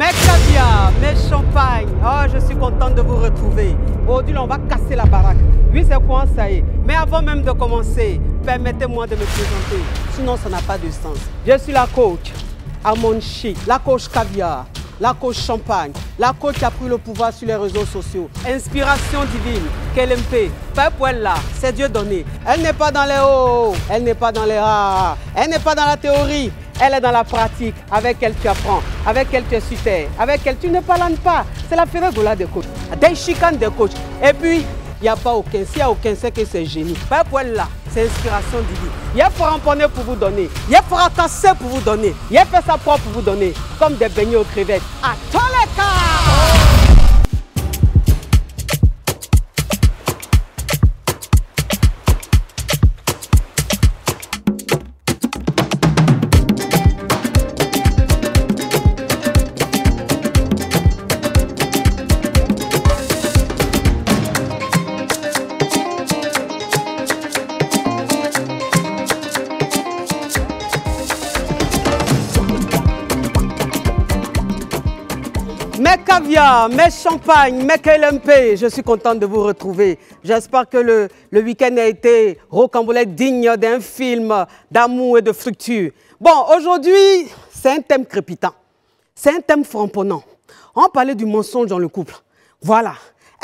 Mes caviar, mes champagnes. Ah, je suis contente de vous retrouver. Aujourd'hui, on va casser la baraque. Oui, c'est quoi ça y est. Mais avant même de commencer, permettez-moi de me présenter. Sinon, ça n'a pas de sens. Je suis la coach chic. la coach caviar, la coach champagne, la coach qui a pris le pouvoir sur les réseaux sociaux. Inspiration divine, pour elle là, c'est Dieu donné. Elle n'est pas dans les hauts, elle n'est pas dans les rares, elle n'est pas dans la théorie, elle est dans la pratique, avec elle tu apprends, avec elle tu es super, avec elle tu ne parles pas. C'est la de de coach, des chicanes de coach. Et puis, il n'y a pas aucun, s'il n'y a aucun, c'est que c'est génie. Pas pour elle là, c'est inspiration divine. Il y a ramponner pour vous donner, il y a tasser pour vous donner, il y a fait sa propre pour vous donner, comme des beignets aux crevettes. À tous les cas! mes Champagnes, mes KLMP, je suis contente de vous retrouver. J'espère que le, le week-end a été rocambolesque, digne d'un film d'amour et de fructue. Bon, aujourd'hui, c'est un thème crépitant. C'est un thème framponnant. On parlait du mensonge dans le couple. Voilà.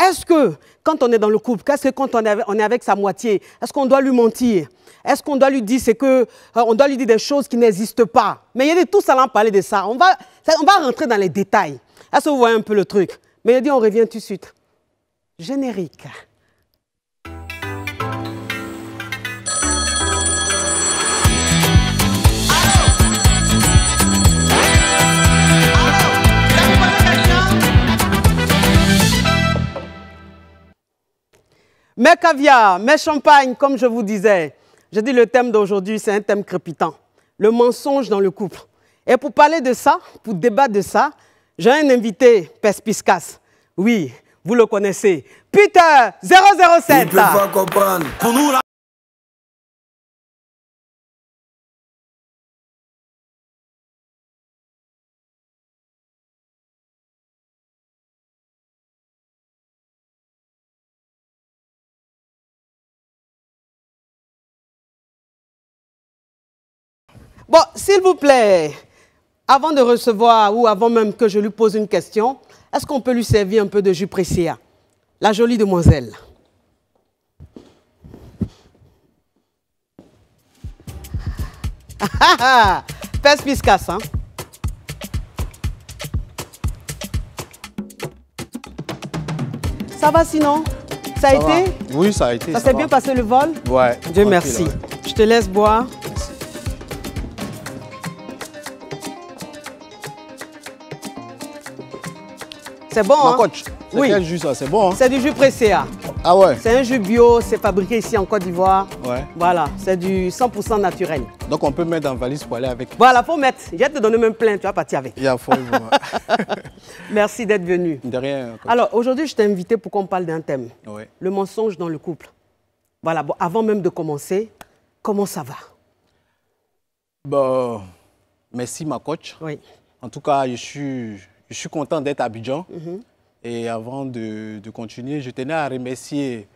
Est-ce que quand on est dans le couple, qu'est-ce que quand on est, avec, on est avec sa moitié, est-ce qu'on doit lui mentir Est-ce qu'on doit lui dire c'est que euh, on doit lui dire des choses qui n'existent pas Mais il y a des tous à en parler de ça. On va, on va rentrer dans les détails est ah, vous voyez un peu le truc Mais dit, on revient tout de suite. Générique. Mes caviar, mes champagnes, comme je vous disais, j'ai dit le thème d'aujourd'hui, c'est un thème crépitant, le mensonge dans le couple. Et pour parler de ça, pour débattre de ça, j'ai un invité perspicace. Oui, vous le connaissez. Peter 007. Il pas comprendre. Pour nous, là. Bon, s'il vous plaît, avant de recevoir ou avant même que je lui pose une question, est-ce qu'on peut lui servir un peu de jus précia La jolie demoiselle. Pèse piscasse, hein? Ça va sinon Ça a été Oui, ça a été. Ça, s'est bien passé le vol Ouais. Dieu merci. Je te laisse boire. C'est bon, hein? coach, c'est jus hein, C'est bon, hein? C'est du jus pressé, Ah ouais C'est un jus bio, c'est fabriqué ici en Côte d'Ivoire. Ouais. Voilà, c'est du 100% naturel. Donc on peut mettre en valise pour aller avec Voilà, faut mettre. Je vais te donner même plein, tu vas partir avec. Il y Merci d'être venu. De rien. Alors aujourd'hui, je t'ai invité pour qu'on parle d'un thème. Ouais. Le mensonge dans le couple. Voilà, bon, avant même de commencer, comment ça va Bon, merci ma coach. Oui. En tout cas, je suis je suis content d'être à Abidjan. Et avant de, continuer, je tenais à remercier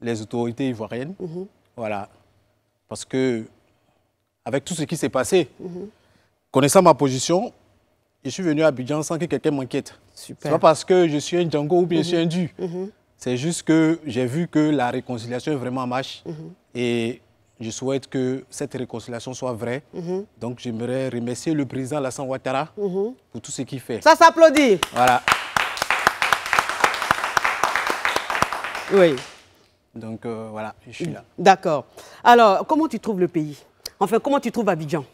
les autorités ivoiriennes. Voilà. Parce que, avec tout ce qui s'est passé, connaissant ma position, je suis venu à Abidjan sans que quelqu'un m'inquiète. Ce pas parce que je suis un Django ou bien je suis un Du. Mhm. C'est juste que j'ai vu que la réconciliation vraiment marche. Mhm. Et je souhaite que cette réconciliation soit vraie. Mhm. Donc, j'aimerais remercier le président Lassan Ouattara mhm. pour tout ce qu'il fait. Ça s'applaudit. Voilà. Oui. Donc, euh, voilà, je suis là. D'accord. Alors, comment tu trouves le pays Enfin, comment tu trouves Abidjan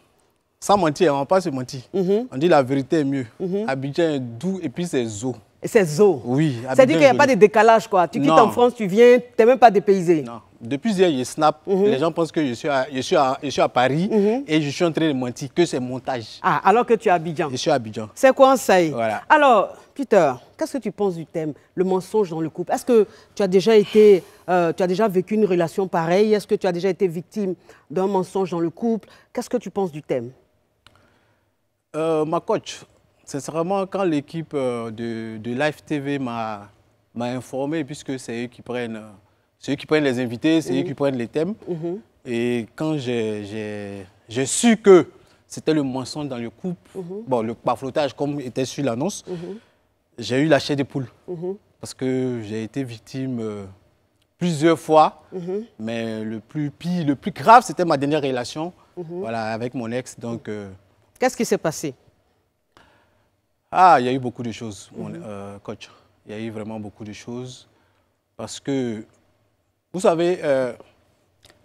Sans mentir, hein, on ne va pas se mentir. Mhm. On dit la vérité est mieux. Abidjan est doux et puis c'est zoo. C'est zo. Oui. C'est-à-dire qu'il n'y a pas de décalage, quoi. Tu quittes en France, tu viens, tu n'es même pas dépaysé. Non. Depuis hier, je snap. Mhm. Les gens pensent que je suis à, Paris mhm. et je suis en train de mentir que c'est montage. Ah, alors que tu es à Abidjan. Je suis à Abidjan. C'est quoi ça Voilà. Alors, Peter, qu'est-ce que tu penses du thème, le mensonge dans le couple Est-ce que tu as déjà été, euh, tu as déjà vécu une relation pareille Est-ce que tu as déjà été victime d'un mensonge dans le couple Qu'est-ce que tu penses du thème euh, Ma coach, sincèrement, quand l'équipe euh, de, de, Live TV m'a informé, puisque c'est eux qui prennent, euh, qui prennent les invités, c'est eux mhm. qui prennent les thèmes. Mhm. Et quand j'ai su que c'était le moisson dans le couple, mhm. bon, le pare-flottage, comme était sur l'annonce, j'ai eu la chair des poules. Parce que j'ai été victime euh, plusieurs fois, mais le plus, pire, le plus grave, c'était ma dernière relation voilà, avec mon ex. Donc, Qu'est-ce qui s'est passé ah, il y a eu beaucoup de choses, mhm. euh, coach. Il y a eu vraiment beaucoup de choses. Parce que, vous savez, euh,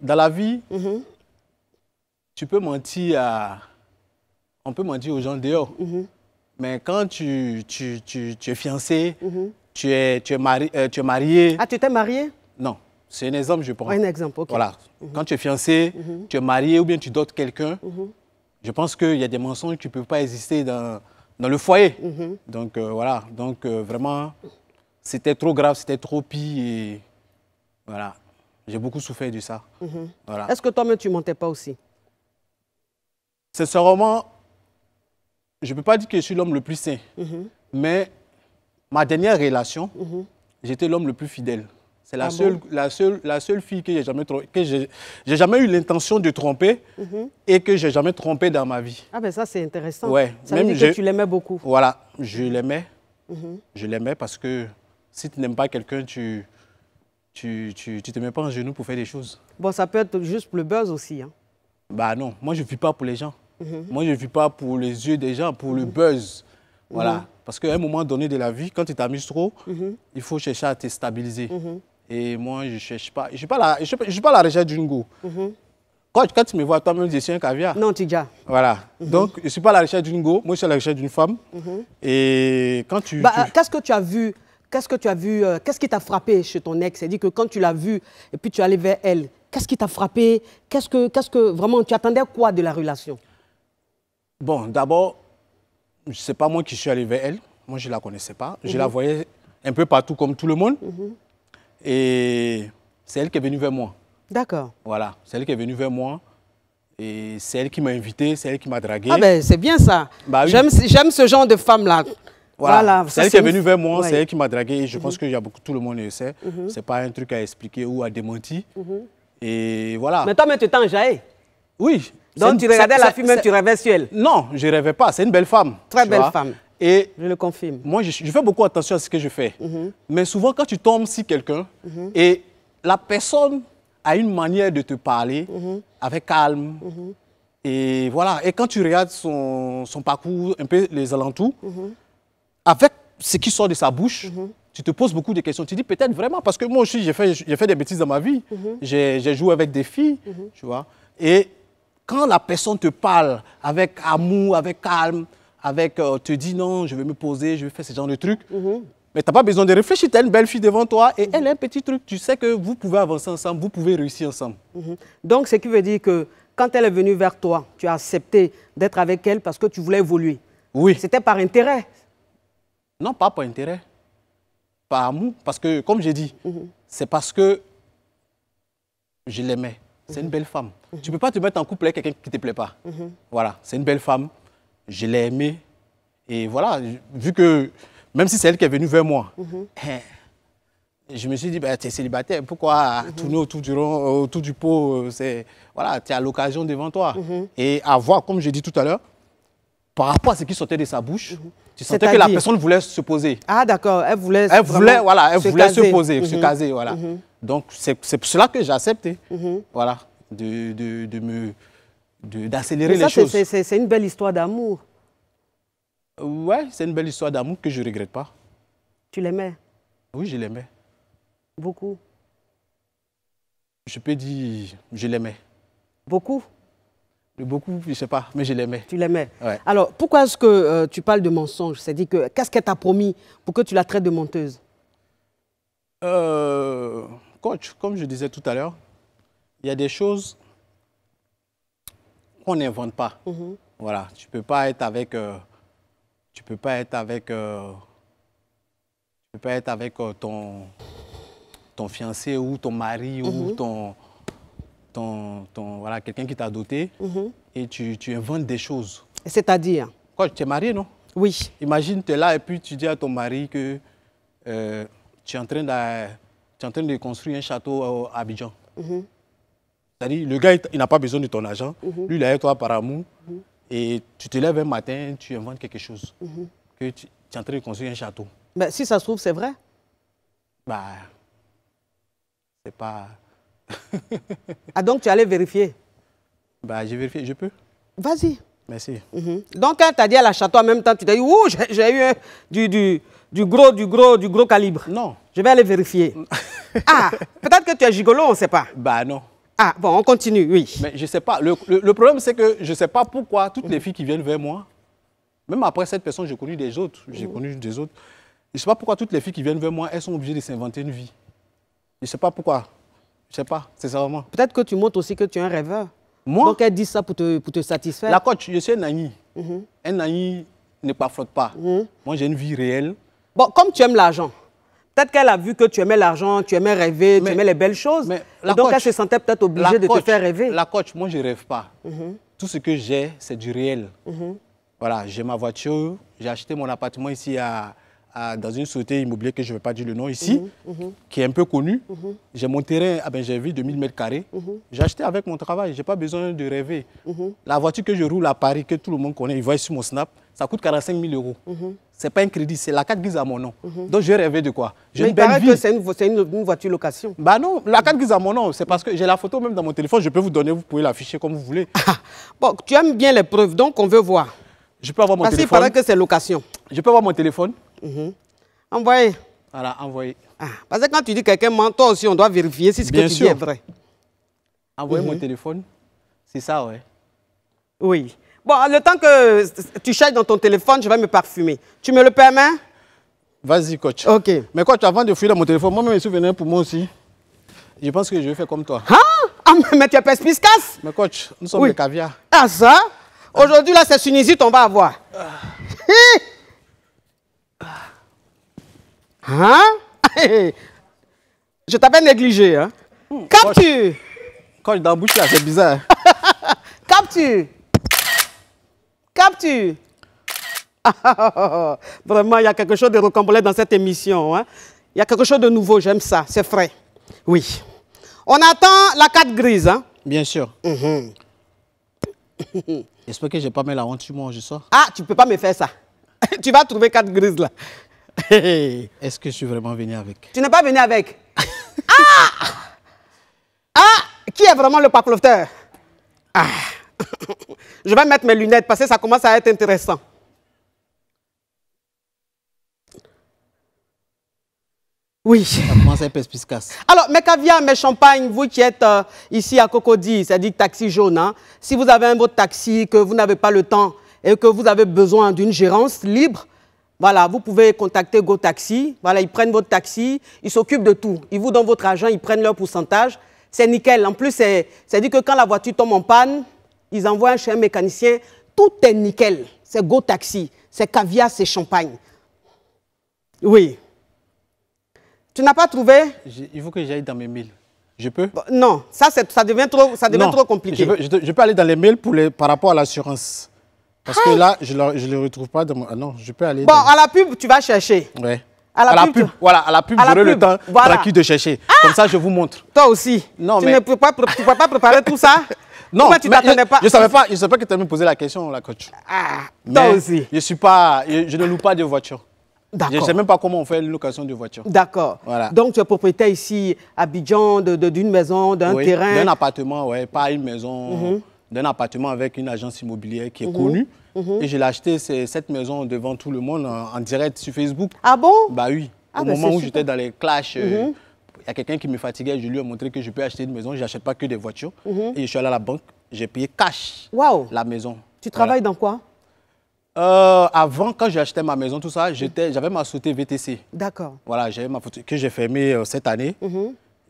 dans la vie, mhm. tu peux mentir à... On peut mentir aux gens dehors. Mhm. Mais quand tu, es fiancé, tu, es, tu, euh, tu es marié... Ah, tu étais marié Non. C'est un exemple, je pense. Un exemple, ok. Voilà. Quand tu es fiancé, tu es marié ou bien tu dotes quelqu'un, je pense qu'il y a des mensonges qui ne peuvent pas exister dans dans le foyer. Mhm. Donc euh, voilà, donc euh, vraiment, c'était trop grave, c'était trop pis, Et voilà, j'ai beaucoup souffert de ça. Mhm. Est-ce que toi-même, tu ne mentais pas aussi C'est Sincèrement, je ne peux pas dire que je suis l'homme le plus sain, mhm. mais ma dernière relation, j'étais l'homme le plus fidèle. C'est la, ah seule, la, seule, la seule fille que j'ai jamais jamais eu l'intention de tromper mhm. et que j'ai jamais trompé dans ma vie. Ah ben ça c'est intéressant. Ouais. Même veut tu l'aimais beaucoup. Voilà, je l'aimais. Mhm. Je l'aimais parce que si tu n'aimes pas quelqu'un, tu tu, tu te mets pas en genoux pour faire des choses. Bon, ça peut être juste pour le buzz aussi. Hein. Bah non, moi je ne vis pas pour les gens. Mhm. Moi je ne vis pas pour les yeux des gens, pour le buzz. Voilà. Parce qu'à un moment donné de la vie, quand tu t'amuses trop, il faut chercher à te stabiliser. Et moi, je ne cherche pas. Je ne suis, pas la, je, suis pas la recherche d'une go mhm. quand, quand, tu me vois, toi-même, je c'est un caviar. Non, tu Voilà. Mhm. Donc, je ne suis pas la recherche d'une go. Moi, je suis la recherche d'une femme. Mhm. Et quand tu. Bah, euh, qu'est-ce que tu as vu Qu'est-ce que tu as vu euh, Qu'est-ce qui t'a frappé chez ton ex C'est-à-dire que quand tu l'as vu et puis tu es allé vers elle, qu'est-ce qui t'a frappé Qu'est-ce que, qu'est-ce que vraiment tu attendais quoi de la relation Bon, d'abord, n'est pas moi qui suis allé vers elle. Moi, je la connaissais pas. Je la voyais un peu partout comme tout le monde. Et c'est elle qui est venue vers moi. D'accord. Voilà, c'est elle qui est venue vers moi. Et c'est elle qui m'a invité, c'est elle qui m'a dragué. Ah ben c'est bien ça. Bah j'aime ce genre de femme-là. Voilà. c'est elle qui est venue vers moi, c'est elle qui m'a dragué. Et je pense mhm. que y a beaucoup, tout le monde le sait. Mhm. C'est Ce n'est pas un truc à expliquer ou à démentir. Mhm. Et voilà. Mais toi, mais tu t'en Oui. Donc tu regardais la fille, même tu rêvais sur elle Non, je ne rêvais pas. C'est une belle femme. Très belle femme. Et je le confirme. Moi, je, fais beaucoup attention à ce que je fais. Mhm. Mais souvent, quand tu tombes sur quelqu'un mhm. et la personne a une manière de te parler mhm. avec calme, et voilà. Et quand tu regardes son, parcours, un peu les alentours, avec ce qui sort de sa bouche, tu te poses beaucoup de questions. Tu dis peut-être vraiment, parce que moi aussi, j'ai fait, j'ai fait des bêtises dans ma vie. J'ai joué avec des filles, tu vois. Et quand la personne te parle avec amour, avec calme, avec euh, te dis non, je vais me poser, je vais faire ce genre de trucs. Mhm. Mais tu n'as pas besoin de réfléchir, tu as une belle fille devant toi et elle a un petit truc. Tu sais que vous pouvez avancer ensemble, vous pouvez réussir ensemble. Mhm. Donc, ce qui veut dire que quand elle est venue vers toi, tu as accepté d'être avec elle parce que tu voulais évoluer. Oui. C'était par intérêt Non, pas par intérêt. Par amour. Parce que, comme j'ai dit, mhm. c'est parce que je l'aimais. C'est une belle femme. Tu ne peux pas te mettre en couple avec quelqu'un qui ne te plaît pas. Voilà, c'est une belle femme je l'ai aimée. Et voilà, vu que, même si c'est elle qui est venue vers moi, mhm. hein, je me suis dit, bah, tu es célibataire, pourquoi mhm. tourner autour du, rond, euh, autour du pot euh, Voilà, tu as l'occasion devant toi. Mhm. Et à voir, comme je dit tout à l'heure, par rapport à ce qui sortait de sa bouche, tu sentais que la personne voulait se poser. Ah d'accord, elle voulait, elle voulait, voilà, elle voulait se poser, se caser, voilà. Donc c'est cela que j'ai accepté, voilà, de, de, de me d'accélérer les choses. C'est une belle histoire d'amour. Ouais, c'est une belle histoire d'amour que je ne regrette pas. Tu l'aimais Oui, je l'aimais. Beaucoup Je peux dire, je l'aimais. Beaucoup Beaucoup, je ne sais pas, mais je l'aimais. Tu l'aimais ouais. Alors, pourquoi est-ce que euh, tu parles de mensonge cest à que qu'est-ce qu'elle t'a promis pour que tu la traites de menteuse euh, Coach, comme je disais tout à l'heure, il y a des choses n'invente pas. Mhm. Voilà, tu peux pas être avec, euh, tu peux pas être avec, euh, tu peux pas être avec euh, ton, ton fiancé ou ton mari ou mhm. ton, ton, ton voilà, quelqu'un qui t'a doté mhm. et tu, inventes des choses. C'est-à-dire Quoi, tu es marié, non Oui. Imagine, tu es là et puis tu dis à ton mari que tu, es en train de, tu es en train de construire un château à Abidjan. C'est-à-dire, le gars, il n'a pas besoin de ton argent. Mhm. Lui, il est avec toi par amour. Et tu te lèves un matin, tu inventes quelque chose. Mhm. Que tu, es en train de construire un château. Mais si ça se trouve, c'est vrai. Bah, c'est pas. ah, donc tu allais vérifier Bah, j'ai vérifié, je peux. Vas-y. Merci. Mhm. Donc, tu as dit à la château en même temps, tu t'es dit, ouh, j'ai eu du, du, gros, du, gros, du gros calibre. Non. Je vais aller vérifier. ah, peut-être que tu es gigolo, on ne sait pas. Bah, non. Ah, bon, on continue, oui. Mais je ne sais pas. Le, problème, c'est que je ne sais pas pourquoi toutes les filles qui viennent vers moi, même après cette personne, j'ai connu des autres, j'ai mm. connu des autres. Je ne sais pas pourquoi toutes les filles qui viennent vers moi, elles sont obligées de s'inventer une vie. Je ne sais pas pourquoi. Je ne sais pas, c'est ça vraiment. Peut-être que tu montres aussi que tu es un rêveur. Moi Donc elles disent ça pour te, satisfaire. La coach, je suis un ami. Mm-hmm. Un ami ne pas. Mm-hmm. Moi, j'ai une vie réelle. Bon, comme tu aimes l'argent. Peut-être qu'elle a vu que tu aimais l'argent, tu aimais rêver, tu aimais les belles choses. donc elle se sentait peut-être obligée de te faire rêver. La coach, moi je ne rêve pas. Mhm. Tout ce que j'ai, c'est du réel. Mhm. Voilà, j'ai ma voiture, j'ai acheté mon appartement ici à, dans une société immobilière que je ne vais pas dire le nom ici, mhm, mhm. qui est un peu connue. Mhm. J'ai mon terrain ah ben j'ai de 1000 m2. J'ai acheté avec mon travail, je n'ai pas besoin de rêver. La voiture que je roule à Paris, que tout le monde connaît, il voit sur mon Snap, ça coûte 45 000 euros. Ce n'est pas un crédit, c'est la carte grise à mon nom. Donc je rêvais de quoi Mais que c'est une, voiture location. Bah non, la carte grise à mon nom, c'est parce que j'ai la photo même dans mon téléphone, je peux vous donner, vous pouvez l'afficher comme vous voulez. bon, tu aimes bien les preuves, donc on veut voir. Je peux avoir mon téléphone. Parce paraît que c'est location. Je peux avoir mon téléphone. Mhm. Envoyez. Voilà, ah, parce que quand tu dis quelqu'un ment, toi aussi, on doit vérifier si ce que tu dis est vrai. Envoyez mon mhm. téléphone. C'est ça, ouais. Oui. Bon, le temps que tu cherches dans ton téléphone, je vais me parfumer. Tu me le permets Vas-y, coach. OK. Mais coach, avant de fuir dans mon téléphone, moi-même, je suis venu pour moi aussi. Je pense que je vais faire comme toi. Hein? Ah, mais tu es perspicace. Mais coach, nous sommes des caviar. Ah ça Aujourd'hui, là, c'est Tunisie, on va avoir. Ah. Hein Je t'avais négligé. Hein? Hmm. Capture Quand je dans c'est bizarre. Capture Capture Vraiment, il y a quelque chose de recommandé dans cette émission. Hein? Il y a quelque chose de nouveau, j'aime ça, c'est frais. Oui. On attend la carte grise. Hein? Bien sûr. est mhm. J'espère que je n'ai pas mis la honte sur moi, je sors. Ah, tu peux pas me faire ça. tu vas trouver carte grise là. Est-ce que je suis vraiment venu avec Tu n'es pas venu avec Ah Ah Qui est vraiment le pape Ah Je vais mettre mes lunettes parce que ça commence à être intéressant. Oui. Ça commence à être Alors, mes caviar, mes champagnes, vous qui êtes euh, ici à Cocody, c'est-à-dire taxi jaune, hein, si vous avez un beau taxi, que vous n'avez pas le temps et que vous avez besoin d'une gérance libre, voilà, vous pouvez contacter Go Taxi. Voilà, ils prennent votre taxi, ils s'occupent de tout. Ils vous donnent votre argent, ils prennent leur pourcentage. C'est nickel. En plus, cest dit que quand la voiture tombe en panne, ils envoient chez un mécanicien. Tout est nickel. C'est Go Taxi, C'est caviar, c'est champagne. Oui. Tu n'as pas trouvé Il faut que j'aille dans mes mails. Je peux Non, ça, ça devient trop, ça devient trop compliqué. Je, peux aller dans les mails pour les, par rapport à l'assurance. Parce que là, je ne les retrouve pas. Dans ah non, je peux aller. Bon, à la pub, tu vas chercher. Ouais. À la, pub, pub, Voilà, à la pub, j'aurai le temps voilà. tranquille de chercher. Ah! Comme ça, je vous montre. Toi aussi. Non, mais... tu ne peux pas, tu peux pas préparer tout ça Non, mais tu t'attendais pas Je ne savais pas, je savais pas que tu allais me poser la question, la coach. Ah, mais toi aussi. Je, suis pas, je, ne loue pas de voiture. D'accord. Je ne sais même pas comment on fait une location de voiture. D'accord. Voilà. Donc, tu es propriétaire ici, à Abidjan, d'une maison, d'un oui, terrain. D'un appartement, oui, pas une maison. -hmm d'un appartement avec une agence immobilière qui est mhm. connue. Mhm. Et je l'ai acheté cette maison devant tout le monde en, direct sur Facebook. Ah bon Bah oui. Ah Au ben moment où j'étais dans les clashs, euh, mhm. il y a quelqu'un qui me fatiguait. Je lui ai montré que je peux acheter une maison. Je n'achète pas que des voitures. Et je suis allé à la banque. J'ai payé cash la maison. Tu travailles dans quoi euh, avant, quand j'ai acheté ma maison, tout ça, j'avais ma société VTC. D'accord. Voilà, j'avais ma que j'ai fermée euh, cette année.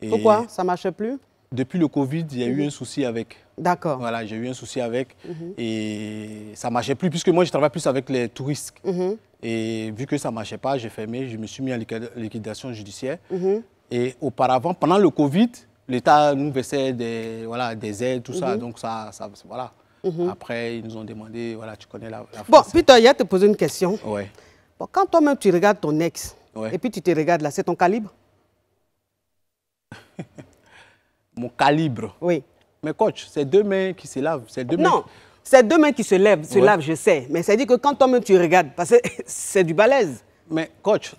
Pourquoi Ça ne marchait plus depuis le Covid, il y a eu mhm. un souci avec. D'accord. Voilà, j'ai eu un souci avec. Mhm. Et ça ne marchait plus, puisque moi, je travaille plus avec les touristes. Mhm. Et vu que ça ne marchait pas, j'ai fermé, je me suis mis en liquidation judiciaire. Et auparavant, pendant le Covid, l'État nous versait des, voilà, des aides, tout ça. Donc, ça, voilà. Après, ils nous ont demandé, voilà, tu connais la, Bon, Peter, il y a te poser une question. Oui. quand toi-même, tu regardes ton ex, et puis tu te regardes là, c'est ton calibre mon calibre. Oui. Mais coach, c'est deux mains qui se lavent, c'est non. C'est deux mains qui se lèvent, se lavent, je sais. Mais cest dit que quand toi-même tu regardes, parce c'est du balèze. Mais coach,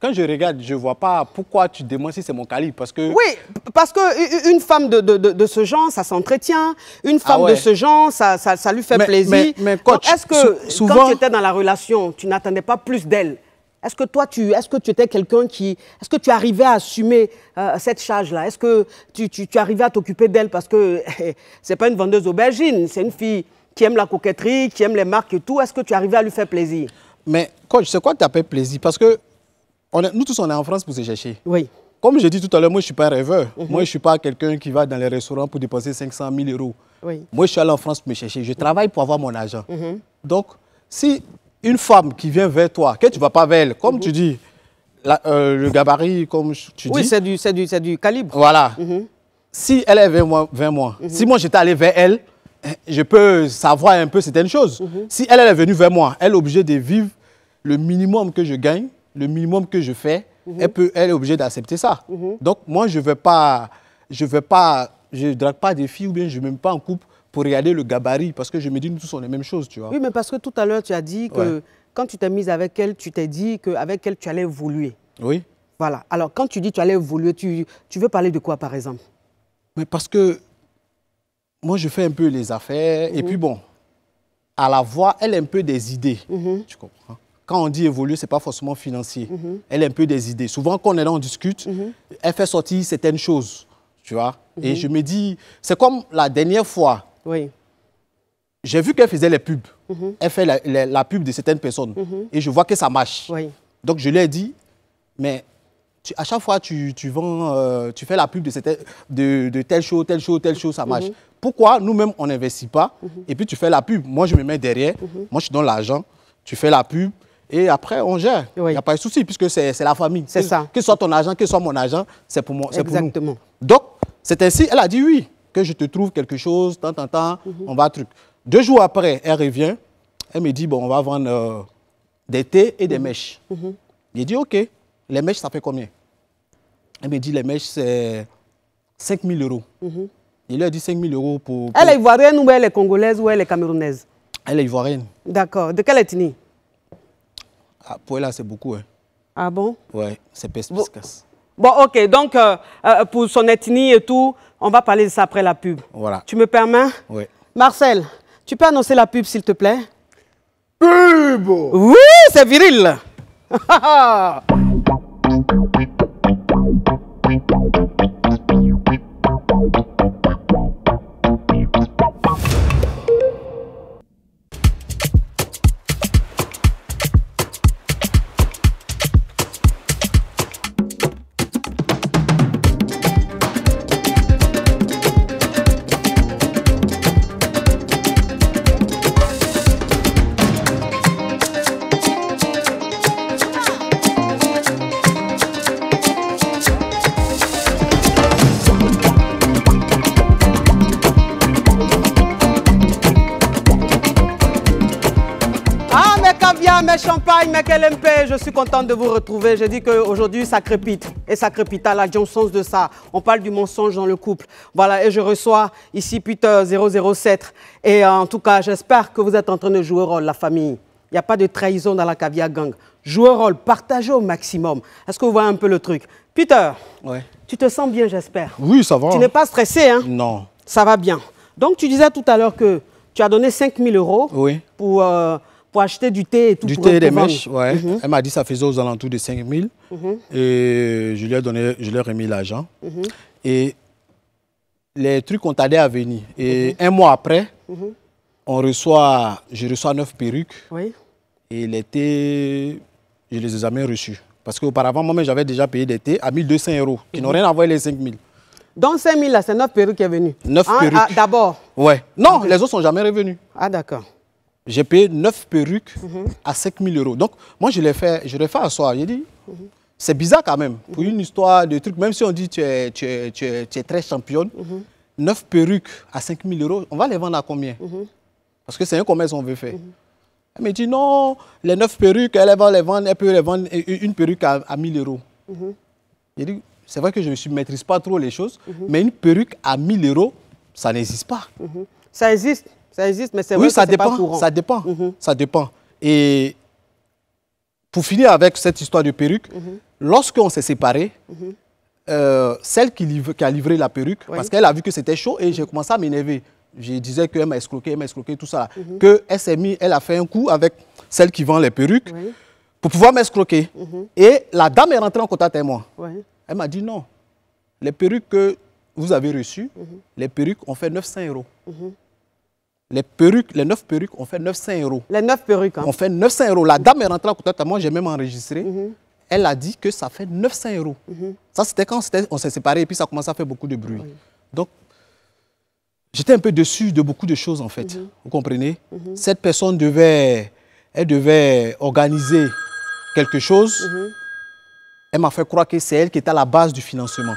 quand je regarde, je ne vois pas pourquoi tu demandes si c'est mon calibre. Parce que... Oui, parce qu'une femme de, ce genre, ça s'entretient. Une femme ah de ce genre, ça, ça, lui fait plaisir. Mais, coach, est-ce que souvent... quand tu étais dans la relation, tu n'attendais pas plus d'elle est-ce que toi, tu, est-ce que tu étais quelqu'un qui, est-ce que tu arrivais à assumer euh, cette charge-là Est-ce que tu, tu, tu, arrivais à t'occuper d'elle parce que c'est pas une vendeuse aubergine, c'est une fille qui aime la coquetterie, qui aime les marques et tout. Est-ce que tu arrivais à lui faire plaisir Mais coach, c'est quoi t'appeler plaisir Parce que on est, nous tous, on est en France pour se chercher. Oui. Comme je dis tout à l'heure, moi, je suis pas un rêveur. Mhm. Moi, je suis pas quelqu'un qui va dans les restaurants pour dépenser 500 000 euros. Oui. Moi, je suis allé en France pour me chercher. Je travaille pour avoir mon argent. Mhm. Donc, si une femme qui vient vers toi, que tu ne vas pas vers elle, comme mhm. tu dis, euh, le gabarit, comme tu dis. Oui, c'est du, du, du, calibre. Voilà. Mhm. Si elle est vers moi, vers moi mhm. si moi j'étais allé vers elle, hein, je peux savoir un peu certaines choses. Si elle, est venue vers moi, elle est obligée de vivre le minimum que je gagne, le minimum que je fais. elle, peut, elle est obligée d'accepter ça. Donc moi, je ne vais pas, je vais pas, drague pas des filles ou bien je ne mets pas en couple pour regarder le gabarit, parce que je me dis, nous tous, on est la même chose, tu vois. Oui, mais parce que tout à l'heure, tu as dit que quand tu t'es mise avec elle, tu t'es dit qu'avec elle, tu allais évoluer. Oui. Voilà. Alors, quand tu dis tu allais évoluer, tu, tu veux parler de quoi, par exemple Mais parce que moi, je fais un peu les affaires, et puis mhm. bon, à la voix, elle a un peu des idées, mhm. tu comprends quand on dit évoluer, c'est pas forcément financier. Mhm. Elle a un peu des idées. Souvent, quand on est là, on discute, elle fait sortir certaines choses, tu vois. Et je me dis, c'est comme la dernière fois, oui. J'ai vu qu'elle faisait les pubs. Mhm. Elle fait la, pub de certaines personnes. Mhm. Et je vois que ça marche. Donc je lui ai dit, mais tu, à chaque fois tu, tu euh, fais la pub de, de, telle chose, telle chose, telle chose, ça mhm. marche. Pourquoi nous-mêmes on n'investit pas et puis tu fais la pub Moi je me mets derrière, moi je donne l'argent, tu fais la pub. Et après, on gère. Il n'y a pas de souci, puisque c'est la famille. C'est ça. Que soit ton agent, que soit mon agent, c'est pour, moi, Exactement. Donc, c'est ainsi, elle a dit oui que je te trouve quelque chose, tant, tant, tant, mhm. on va truc. Deux jours après, elle revient, elle me dit, bon, on va vendre euh, des thés et des mhm. mèches. Mhm. J'ai dit, OK, les mèches, ça fait combien Elle me dit, les mèches, c'est 5 000 euros. Il lui a dit 5 000 euros pour, Elle est ivoirienne ou elle est congolaise ou elle est camerounaise Elle est ivoirienne. D'accord. De quelle ethnie ah, Pour elle, c'est beaucoup. Hein. Ah bon Oui, c'est peste Bon, bon, OK. Donc, euh, euh, pour son ethnie et tout, on va parler de ça après la pub. Voilà. Tu me permets Oui. Marcel, tu peux annoncer la pub, s'il te plaît Pub Oui, c'est viril MP, je suis contente de vous retrouver. J'ai dit qu'aujourd'hui, ça crépite. Et ça crépite à la sens de ça. On parle du mensonge dans le couple. Voilà, et je reçois ici Peter 007. Et en tout cas, j'espère que vous êtes en train de jouer rôle, la famille. Il n'y a pas de trahison dans la caviar gang. Jouez rôle, partagez au maximum. Est-ce que vous voyez un peu le truc Peter, ouais. tu te sens bien, j'espère. Oui, ça va. Tu n'es pas stressé, hein Non. Ça va bien. Donc, tu disais tout à l'heure que tu as donné 5 000 euros oui. pour euh, pour acheter du thé et tout. Du thé et des mèches, ouais. Mhm. Elle m'a dit que ça faisait aux alentours de 5 000. Mhm. Et je lui ai donné, je lui ai remis l'argent. Mhm. Et les trucs ont tardé à venir. Et un mois après, je reçois 9 perruques. Oui. Et les thés, je les ai jamais reçus. Parce qu'auparavant, moi-même, j'avais déjà payé des thés à 1200 euros, qui n'ont rien à voir avec les 5 5000. Donc 5 000, c'est 9 perruques qui est venu. 9 ah, perruques. Ah, D'abord. Ouais. Non, les autres ne sont jamais revenus. Ah, d'accord. J'ai payé 9 perruques mhm. à 5 000 euros. Donc, moi, je l'ai fait, je l'ai fait un soir. J'ai dit, c'est bizarre quand même. Pour une histoire de truc, même si on dit tu es, tu es, très championne, 9 mhm. perruques à 5 000 euros, on va les vendre à combien mhm. Parce que c'est un commerce qu'on veut faire. Elle me dit, non, les 9 perruques, elle va les vendre, elle peut les vendre une perruque à, 1 1000 euros. J'ai dit, c'est vrai que je ne maîtrise pas trop les choses, mais une perruque à 1000 euros, ça n'existe pas. Ça existe ça existe, mais c'est oui, vrai ça dépend, ça dépend, mhm. ça dépend. Et pour finir avec cette histoire de perruque, mhm. lorsqu'on s'est séparés, mhm. euh, celle qui, a livré la perruque, parce qu'elle a vu que c'était chaud, et j'ai commencé à m'énerver. Je disais qu'elle m'a escroqué, elle m'a escroqué, tout ça. Qu'elle s'est mise, elle a fait un coup avec celle qui vend les perruques pour pouvoir m'escroquer. Et la dame est rentrée en contact avec moi. Elle m'a dit non, les perruques que vous avez reçues, les perruques ont fait 900 euros les perruques, les neuf perruques, ont fait 900 euros. Les neuf perruques, hein. On fait 900 euros. La dame est rentrée à côté de moi, j'ai même enregistré. Mhm. Elle a dit que ça fait 900 euros. Mhm. Ça, c'était quand on s'est séparés et puis ça commence à faire beaucoup de bruit. Donc, j'étais un peu déçu de beaucoup de choses, en fait. Mhm. Vous comprenez Cette personne devait, elle devait organiser quelque chose. Elle m'a fait croire que c'est elle qui était à la base du financement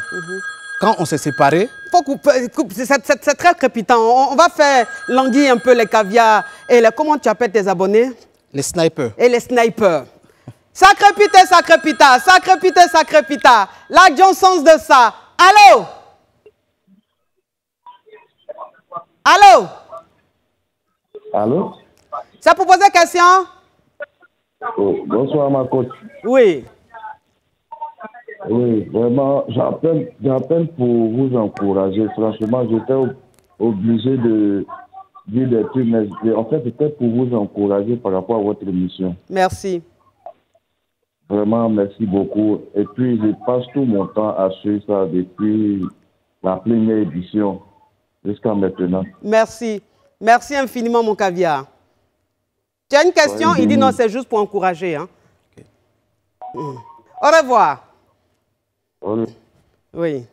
quand on s'est séparé C'est très crépitant. On, va faire languir un peu les caviar et les, comment tu appelles tes abonnés Les snipers. Et les snipers. ça sacrépita sacré pita, sacré crépitait, sacré pita. La sens de ça. Allô Allô Allô Ça pour poser question oh, Bonsoir, ma coach. Oui. Oui, vraiment, j'appelle, pour vous encourager. Franchement, j'étais obligé de dire des trucs, mais en fait, c'était pour vous encourager par rapport à votre émission. Merci. Vraiment, merci beaucoup. Et puis, je passe tout mon temps à suivre ça depuis la première édition jusqu'à maintenant. Merci. Merci infiniment, mon caviar. Tu as une question Il dit non, c'est juste pour encourager. Hein. Au revoir. Oui.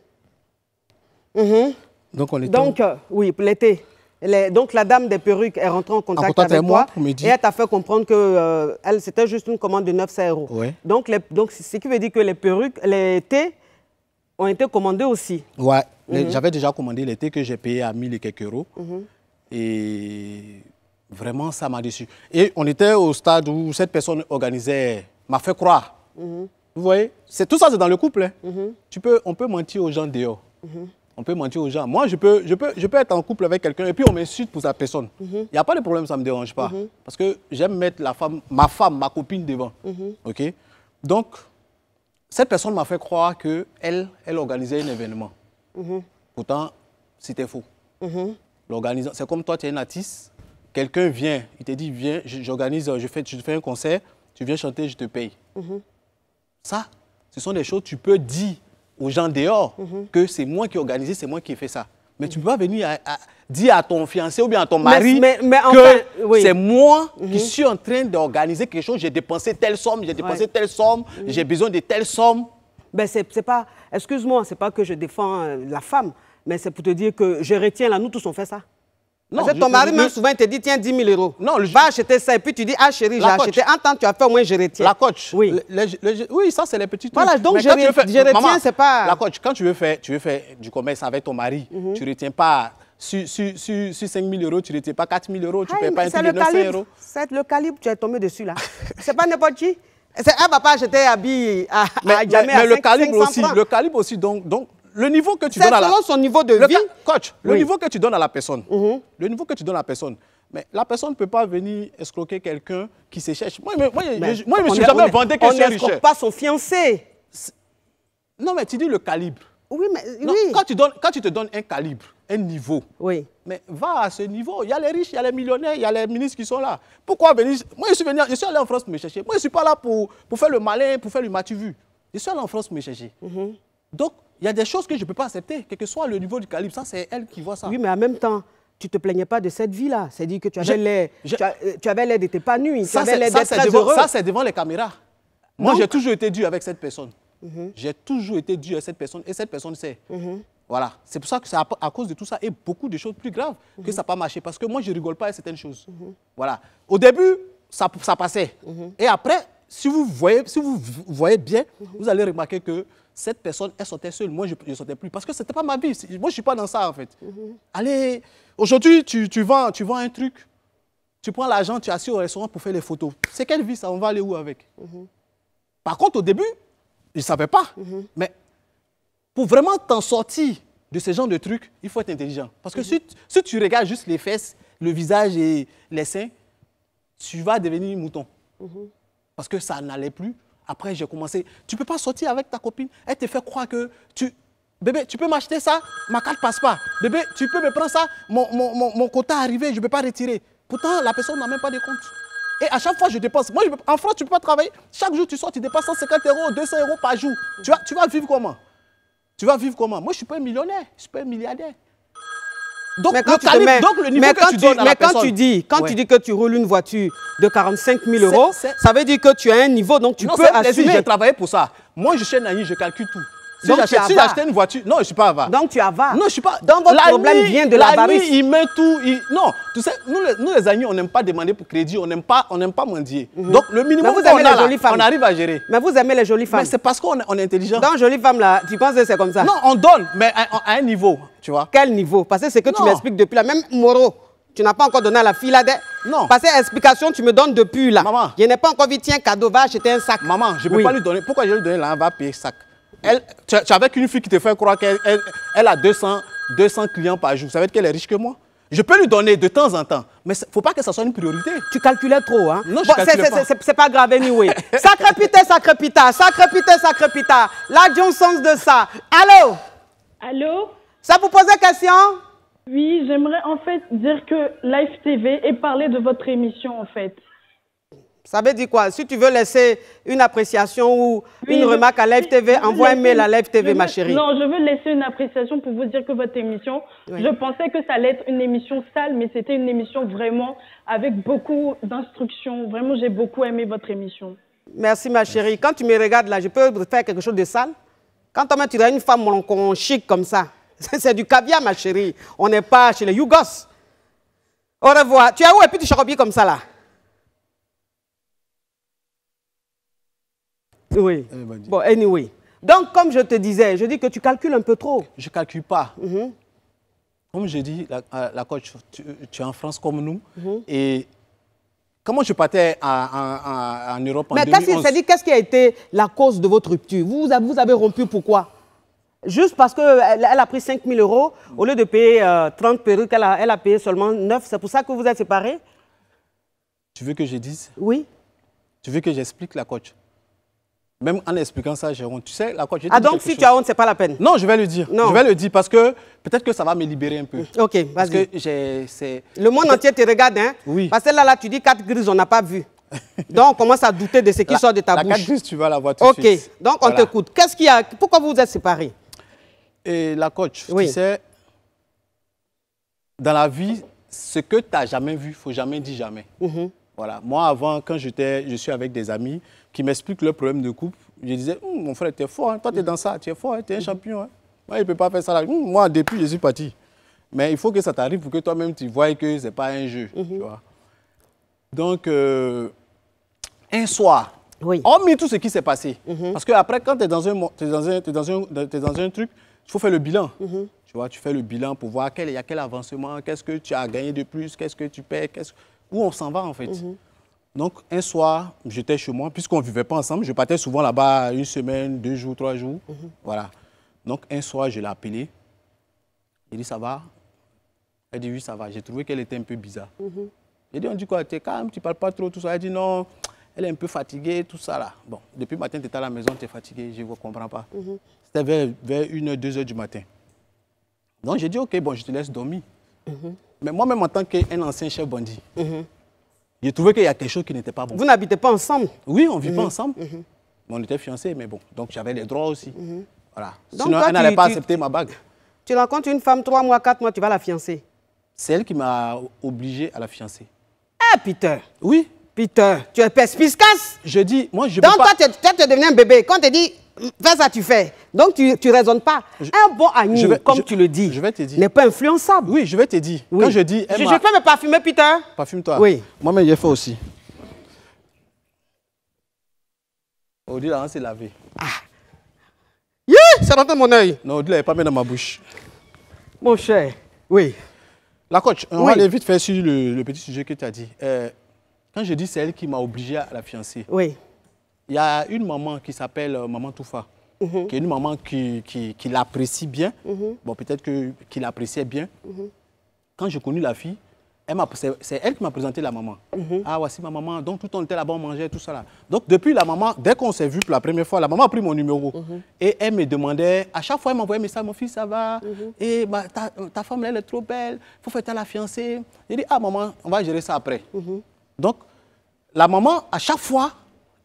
Mhm. Donc, on est Donc euh, oui, l'été. donc la dame des perruques est rentrée en ah, contact, avec, moi et elle t'a fait comprendre que euh, elle c'était juste une commande de 900 euros. Donc, donc ce qui veut dire que les perruques, les thés ont été commandés aussi. Ouais, mhm. j'avais déjà commandé les thés que j'ai payé à 1000 et quelques euros. Mhm. Et vraiment ça m'a déçu. Et on était au stade où cette personne organisait, m'a fait croire vous voyez Tout ça, c'est dans le couple. Hein. Mm-hmm. tu peux, on peut mentir aux gens dehors. Mm-hmm. On peut mentir aux gens. Moi, je peux, je peux, je peux être en couple avec quelqu'un et puis on m'insulte pour sa personne. Il mm-hmm. n'y a pas de problème, ça ne me dérange pas. Parce que j'aime mettre la femme, ma femme, ma copine devant. OK Donc, cette personne m'a fait croire qu'elle elle organisait un événement. Pourtant, c'était faux. C'est comme toi, tu es un artiste. Quelqu'un vient, il te dit, viens, j'organise, je fais, je fais un concert, tu viens chanter, je te paye. Ça, ce sont des choses que tu peux dire aux gens dehors mhm. que c'est moi qui ai organisé, c'est moi qui ai fait ça. Mais tu ne peux pas venir dire à ton fiancé ou bien à ton mari mais, que c'est moi qui mhm. suis en train d'organiser quelque chose. J'ai dépensé telle somme, j'ai dépensé telle somme, mhm. j'ai besoin de telle somme. Ben c'est pas, excuse-moi, c'est pas que je défends euh, la femme, mais c'est pour te dire que je retiens là, nous tous on fait ça. Non, Parce ton mari, même souvent, il te dit tiens 10 000 euros. Non, je, va acheter ça. Et puis tu dis ah chérie, j'ai acheté. Un temps, tu as fait au moins, je retiens. La coach. Oui, oui ça, c'est les petits trucs. Voilà, donc je, retiens, c'est pas. La coach, quand tu veux faire, tu veux faire du commerce avec ton mari, mhm. tu ne retiens pas. Sur, 5 000 euros, tu retiens pas 4 000 euros, tu ne payes pas un truc de 900 euros. C'est le calibre, tu es tombé dessus là. c'est pas n'importe qui. Elle ne va pas acheter habillé à, à, mais, à jamais mais, le calibre aussi, le calibre aussi, donc, donc le niveau que tu donnes à la son niveau de vie. Coach, le niveau que tu donnes à la personne. Mm-hmm. Le niveau que tu donnes à la personne. Mais la personne ne peut pas venir escroquer quelqu'un qui se cherche. Moi, moi, je, je suis jamais vendu que je On n'escroque pas son fiancé. Non, mais tu dis le calibre. Oui, mais Quand, tu donnes, quand tu te donnes un calibre, un niveau, oui. mais va à ce niveau. Il y a les riches, il y a les millionnaires, il y a les ministres qui sont là. Pourquoi venir Moi, je suis, venu, je suis allé en France me chercher. Moi, je ne suis pas là pour, pour faire le malin, pour faire le matu vu. Je suis allé en France me chercher. Mm-hmm. Donc, il y a des choses que je ne peux pas accepter, quel que soit le niveau du calibre. Ça, c'est elle qui voit ça. Oui, mais en même temps, tu ne te plaignais pas de cette vie-là. C'est-à-dire que tu avais l'air de t'épanouir. Ça, c'est devant les caméras. Moi, j'ai toujours été dû avec cette personne. Mhm. J'ai toujours été dû avec cette personne et cette personne sait. Mhm. Voilà. C'est pour ça que c'est à, cause de tout ça et beaucoup de choses plus graves que mhm. ça n'a pas marché. Parce que moi, je rigole pas à certaines choses. Voilà. Au début, ça, ça passait. Et après, si vous voyez, si vous voyez bien, vous allez remarquer que cette personne, elle sortait seule. Moi, je ne sortais plus parce que ce n'était pas ma vie. Moi, je ne suis pas dans ça, en fait. Mhm. Allez, aujourd'hui, tu, tu, vends, tu un truc. Tu prends l'argent, tu es assis au restaurant pour faire les photos. C'est quelle vie, ça On va aller où avec mhm. Par contre, au début, je ne savais pas. Mhm. Mais pour vraiment t'en sortir de ce genre de trucs, il faut être intelligent. Parce que si, si, tu regardes juste les fesses, le visage et les seins, tu vas devenir mouton. Parce que ça n'allait plus. Après, j'ai commencé. Tu ne peux pas sortir avec ta copine. Elle te fait croire que tu. Bébé, tu peux m'acheter ça Ma carte passe pas. Bébé, tu peux me prendre ça Mon, mon, quota est arrivé, je ne peux pas retirer. Pourtant, la personne n'a même pas de compte. Et à chaque fois, je dépense. Moi, en France, tu ne peux pas travailler. Chaque jour, tu sors, tu dépenses 150 euros, 200 euros par jour. Tu vas, tu vas vivre comment Tu vas vivre comment Moi, je ne suis pas un millionnaire, je ne suis pas un milliardaire. Donc, quand le, tu niveau que tu donnes mais quand tu dis, quand tu dis que tu roules une voiture de 45 000 euros, ça veut dire que tu as un niveau, donc tu peux assumer. Non, j'ai travaillé pour ça. Moi, je suis un je calcule tout. Donc Si as acheté une voiture, non, je ne suis pas avare. Donc tu avare. Non, je suis pas. Donc votre problème vient de l'avarice. La il met tout. Non, tu sais, nous les, amis, on n'aime pas demander pour crédit, on n'aime pas, on pas mendier. Mhm. Donc le minimum on arrive à gérer. Mais vous aimez les jolies femmes. Mais c'est parce qu'on est, intelligent. Dans jolie femmes là, tu penses que c'est comme ça Non, on donne, mais à, un niveau, tu vois. Quel niveau Parce que c'est que tu m'expliques depuis là, même Moro, tu n'as pas encore donné à la fille Non. Parce que explication, tu me donnes depuis là. Maman. Je n'ai pas encore dit tiens, cadeau, va acheter un sac. Maman, je ne peux pas lui donner. Pourquoi je vais lui donner là, va payer sac elle, tu es avec une fille qui te fait croire qu'elle elle, a 200, 200 clients par jour. Ça veut dire qu'elle est riche que moi. Je peux lui donner de temps en temps, mais il ne faut pas que ça soit une priorité. Tu calculais trop, hein? Non, je calculais pas. C'est pas grave, anyway. sacré sacrépité, sacré sacrépité. sacré Pita, sacré sens La de ça. Allô? Allô? Ça vous pose des question? Oui, j'aimerais en fait dire que Live TV est parlé de votre émission, en fait. Ça veut dire quoi Si tu veux laisser une appréciation ou une remarque à Live TV, envoie un mail à Live TV, ma chérie. Non, je veux laisser une appréciation pour vous dire que votre émission, je pensais que ça allait être une émission sale, mais c'était une émission vraiment avec beaucoup d'instructions. Vraiment, j'ai beaucoup aimé votre émission. Merci, ma chérie. Quand tu me regardes là, je peux faire quelque chose de sale Quand tu as une femme chic comme ça, c'est du caviar, ma chérie. On n'est pas chez les Yougos. Au revoir. Tu es où et puis tu comme ça là Oui. Eh ben, bon, anyway. Donc, comme je te disais, je dis que tu calcules un peu trop. Je ne calcule pas. Mhm. Comme je dis, euh, la, coach, tu, es en France comme nous. Mhm. Et comment je partais en, en, en Europe Mais en 2011 Mais qu'est-ce qui a été la cause de votre rupture vous, avez, vous avez rompu pourquoi Juste parce qu'elle elle a pris 5 000 euros, au lieu de payer 30 euh, perruques, elle a, elle a, payé seulement 9. C'est pour ça que vous êtes séparés Tu veux que je dise Oui. Tu veux que j'explique la coach même en expliquant ça, j'ai honte. Tu sais, la quoi, je Ah, donc si tu as honte, c'est pas la peine Non, je vais le dire. Non. Je vais le dire parce que peut-être que ça va me libérer un peu. Ok, vas-y. Parce que j'ai. Le monde entier te regarde, hein Oui. Parce que là, là, tu dis quatre grises, on n'a pas vu. donc, on commence à douter de ce qui sort de ta bouche. La quatre grises, tu vas la voir tout de Ok, donc on t'écoute. Qu'est-ce qu'il y a Pourquoi vous vous êtes séparés Et la coach, tu sais, dans la vie, ce que tu n'as jamais vu, il ne faut jamais dire jamais. Mm-hmm. Voilà. Moi, avant, quand je suis avec des amis, qui m'expliquent leur problème de couple. Je disais, hum, mon frère, tu es fort, hein. toi, tu es mm. dans ça, tu es fort, hein, tu es un mm-hmm. champion. Hein. Moi, il ne peut pas faire ça. Hum, moi, depuis, je suis parti. Mais il faut que ça t'arrive pour que toi-même, tu vois que ce n'est pas un jeu. Mm-hmm. Donc, euh, un soir, oui. hormis tout ce qui s'est passé, mm-hmm. Parce que parce qu'après, quand tu es, dans un, es dans, es truc, il faut faire le bilan. Tu vois, tu fais le bilan pour voir quel, y a quel avancement, qu'est-ce que tu as gagné de plus, qu'est-ce que tu perds, où on s'en va en fait. Donc, un soir, j'étais chez moi, puisqu'on ne vivait pas ensemble, je partais souvent là-bas une semaine, deux jours, trois jours. Mhm. Voilà. Donc, un soir, je l'ai appelée. Il dit, ça va Elle dit, oui, ça va. J'ai trouvé qu'elle était un peu bizarre. J'ai mhm. dit, on dit quoi T'es calme, tu ne parles pas trop, tout ça. Elle dit, non, elle est un peu fatiguée, tout ça là. Bon, depuis le matin, tu étais à la maison, tu es fatiguée, je ne comprends pas. Mhm. C'était vers, 1h, 2h du matin. Donc, j'ai dit, OK, bon, je te laisse dormir. Mais moi-même, en tant qu'un ancien chef bandit, j'ai trouvé qu'il y a quelque chose qui n'était pas bon. Vous n'habitez pas ensemble Oui, on ne vit pas mhm, ensemble. Mhm. on était fiancés, mais bon. Donc j'avais les droits aussi. Mhm. Voilà. Sinon, elle n'allait pas accepter ma bague. Tu rencontres une femme, trois mois, quatre mois, tu vas la fiancer. C'est elle qui m'a obligé à la fiancer. Eh, Peter Oui. Peter, tu es perspicace. Je dis, moi, je ne pas... Donc, toi, tu es devenu un bébé. Quand tu dis, fais ça, tu fais. Donc, tu ne raisonnes pas. un bon ami, comme tu le dis, n'est pas influençable. Oui, je vais te dire. Quand je dis... je, fais me parfumer, putain. Parfume-toi. Oui. Moi-même, j'ai fait aussi. Odile, on s'est lavé. Ah. Yeah, ça rentre dans mon œil. Non, Odile, elle n'est pas mis dans ma bouche. Mon cher, oui. La coach, on va aller vite faire sur le, petit sujet que tu as dit. Euh, quand je dis c'est elle qui m'a obligé à la fiancer. Oui. Il y a une maman qui s'appelle euh, Maman Toufa, mhm. qui est une maman qui, qui, l'apprécie bien. Mhm. Bon, peut-être qu'il appréciait l'appréciait bien. Mhm. Quand j'ai connu la fille, c'est elle qui m'a présenté la maman. Ah, voici ma maman. Donc, tout le temps, on était là-bas, on mangeait, tout ça. Là. Donc, depuis la maman, dès qu'on s'est vu pour la première fois, la maman a pris mon numéro. Et elle me demandait, à chaque fois, elle m'envoyait un message Mon fils, ça va Et bah, ta, ta, femme, elle est trop belle. Il faut faire ta fiancée. J'ai dit Ah, maman, on va gérer ça après. Donc, la maman, à chaque fois,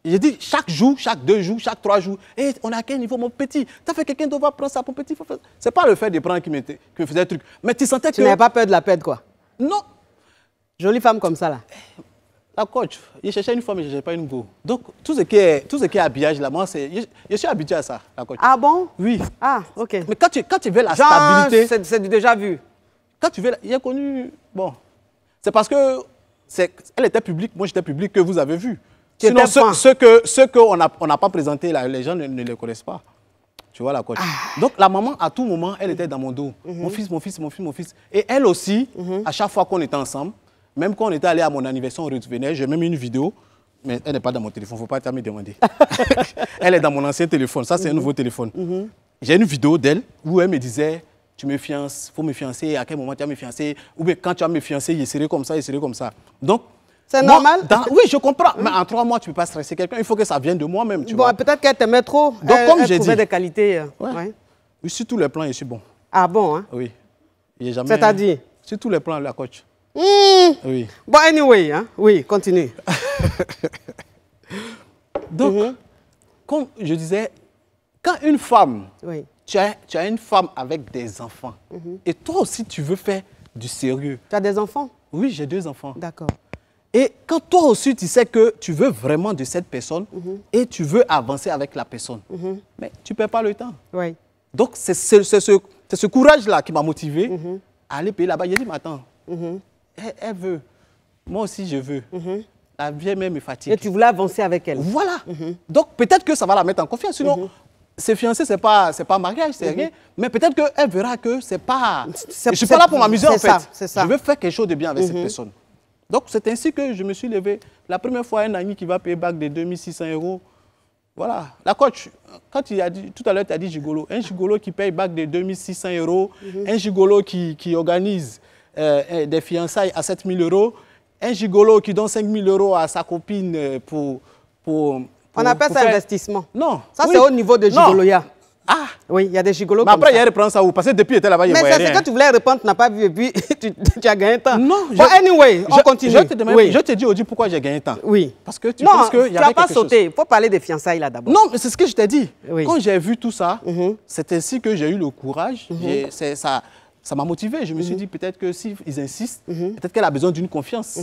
j'ai dit chaque jour, chaque deux jours, chaque trois jours. Et eh, on a quel niveau, mon petit as fait quelqu'un devoir prendre ça, pour petit. C'est pas le fait de prendre qui me, faisait le truc. Mais tu sentais que. Tu n'avais pas peur de la perte, quoi Non. Jolie femme comme ça, là. La coach, il cherchait une femme, mais je n'ai pas une go. Donc, tout ce qui est, tout ce habillage, là, moi, je, je, suis habitué à ça, la coach. Ah bon Oui. Ah, ok. Mais quand tu, quand tu veux la stabilité. C'est déjà vu. Quand tu veux. La, il connu. Bon. C'est parce que. elle était publique, moi j'étais publique que vous avez vu. Sinon, ce, ce, que ce qu'on n'a on a pas présenté, là, les gens ne, les connaissent pas. Tu vois la coach. Ah. Donc la maman, à tout moment, elle était dans mon dos. Mhm. Mon fils, mon fils, mon fils, mon fils. Et elle aussi, mhm. à chaque fois qu'on était ensemble, même quand on était allé à mon anniversaire, on revenait, j'ai même une vidéo, mais elle n'est pas dans mon téléphone, il ne faut pas me demander. elle est dans mon ancien téléphone, ça c'est un mhm. nouveau téléphone. J'ai une vidéo d'elle où elle me disait, tu me fiances, il faut me fiancer, à quel moment tu vas me fiancer, ou bien quand tu vas me fiancer, il serait comme ça, il serait comme ça. Donc c'est normal Oui, je comprends. Mais en trois mois, tu ne peux pas stresser quelqu'un. Il faut que ça vienne de moi-même, bon, Peut-être qu'elle t'aimait trop. Donc, elle, comme j'ai dit... des qualités. Euh, ouais. Sur tous les plans, je suis bon. Ah bon hein? Oui. Jamais... C'est-à-dire Sur tous les plans, la coach. Hmm. Oui. Bon, anyway, hein, oui, continue. Donc, mhm. comme je disais, quand une femme, oui. tu, as, une femme avec des enfants, mhm. et toi aussi, tu veux faire du sérieux. Tu as des enfants Oui, j'ai deux enfants. D'accord. Et quand toi aussi, tu sais que tu veux vraiment de cette personne mhm. et tu veux avancer avec la personne, mhm. mais tu ne perds pas le temps. Donc, c'est ce, courage-là qui m'a motivé mhm. à aller payer là-bas. J'ai dit, mais attends, elle, veut. Moi aussi, je veux. La vie même me fatigue. Et tu voulais avancer avec elle. Voilà. Donc, peut-être que ça va la mettre en confiance. Sinon, c'est fiancé, ce n'est pas, pas mariage, c'est rien. Mais peut-être qu'elle verra que ce n'est pas... Je ne suis pas là pour m'amuser, en fait. Je veux faire quelque chose de bien avec cette personne. Donc c'est ainsi que je me suis levé. La première fois, un ami qui va payer back de 2600 euros. Voilà. La coach, quand il a dit, tout à l'heure, tu as dit gigolo. Un gigolo qui paye back de 2600 euros, mhm. un gigolo qui, organise euh, des fiançailles à 7000 euros, un gigolo qui donne 5000 euros à sa copine euh, pour... On appelle ça investissement. Non. Ça, c'est au niveau de gigoloya. Ah Oui, il y a des gigolos Mais après, comme ça. il reprend ça où Parce que depuis, il était là-bas, il voyait rien. Mais c'est ce que tu voulais répondre, tu n'as pas vu et puis tu, as gagné temps. Non, je... anyway, on continue. Je te, demande, oui. je te dis aujourd'hui pourquoi j'ai gagné temps. Oui. Parce que tu non, penses qu'il y avait quelque pas sauté. Il faut parler des fiançailles là d'abord. Non, mais c'est ce que je t'ai dit. Quand j'ai vu tout ça, mhm. c'est ainsi que j'ai eu le courage. Mhm. ça ça m'a motivé. Je me suis mhm. dit peut-être que s'ils insistent, peut-être qu'elle a besoin d'une confiance.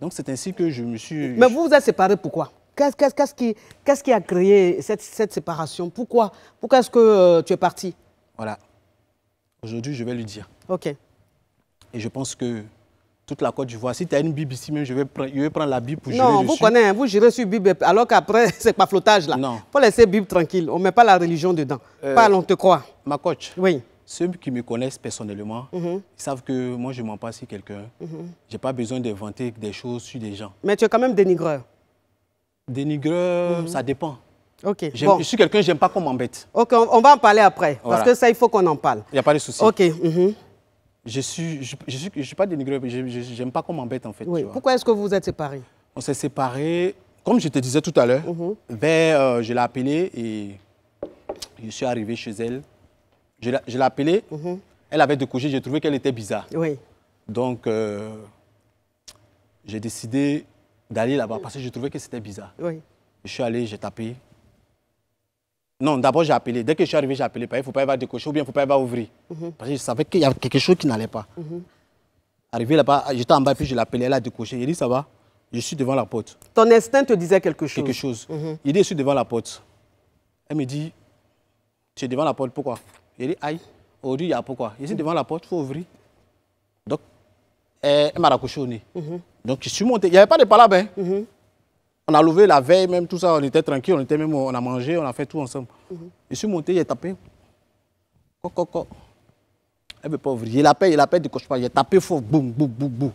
Donc c'est ainsi que je me suis... Mais vous vous êtes séparés pourquoi Qu'est-ce qui, a créé cette, séparation Pourquoi Pourquoi est-ce que euh, tu es parti Voilà. Aujourd'hui, je vais lui dire. OK. Et je pense que toute la Côte d'Ivoire, si tu as une Bible ici même, je vais prendre, la Bible pour non, vous connaissez, hein, vous gérez sur Bible, alors qu'après, c'est pas flottage là. Non. Faut laisser Bible tranquille, on ne met pas la religion dedans. Pas euh, Parle, te croit. Ma coach. Oui. Ceux qui me connaissent personnellement, mhm. ils savent que moi, je m'en passe sur quelqu'un. Mhm. Je n'ai pas besoin d'inventer des choses sur des gens. Mais tu es quand même dénigreur. Dénigreur, mhm. ça dépend. Ok. Je suis quelqu'un, j'aime pas qu'on m'embête. Ok, on, va en parler après. Parce que ça, il faut qu'on en parle. Il n'y a pas de souci. Ok. Mhm. Je ne suis, je, suis, je pas dénigreur, je n'aime pas qu'on m'embête en fait. Pourquoi est-ce que vous êtes séparés On s'est séparés, comme je te disais tout à l'heure, mhm. euh, je l'ai appelée et je suis arrivé chez elle. Je l'ai appelée, elle avait découché, j'ai trouvé qu'elle était bizarre. Oui. Donc, euh, j'ai décidé d'aller là-bas parce que je trouvais que c'était bizarre. Je suis allé, j'ai tapé. Non, d'abord j'ai appelé. Dès que je suis arrivé, j'ai appelé. Il ne faut pas va décocher ou bien il ne faut pas va ouvrir. Mhm. Parce que je savais qu'il y avait quelque chose qui n'allait pas. Mhm. Arrivé là-bas, j'étais en bas, puis je l'appelais, elle a décoché. Il dit, ça va, je suis devant la porte. Ton instinct te disait quelque chose Quelque chose. Mhm. Il dit, je suis devant la porte. Elle me dit, tu es devant la porte, pourquoi Il dit, aïe, aujourd'hui, il y a pourquoi. Je suis devant la porte, il faut ouvrir. Donc, elle eh, eh, m'a raccroché au nez. Donc je suis monté. Il n'y avait pas de palabre. Hein. On a levé la veille, même tout ça, on était tranquille, on était même, on a mangé, on a fait tout ensemble. Je suis monté, j'ai tapé. Co, co, co. Elle veut pas ouvrir. Il appelle, il appelle, du Il a tapé fort, boum, boum, boum, boum.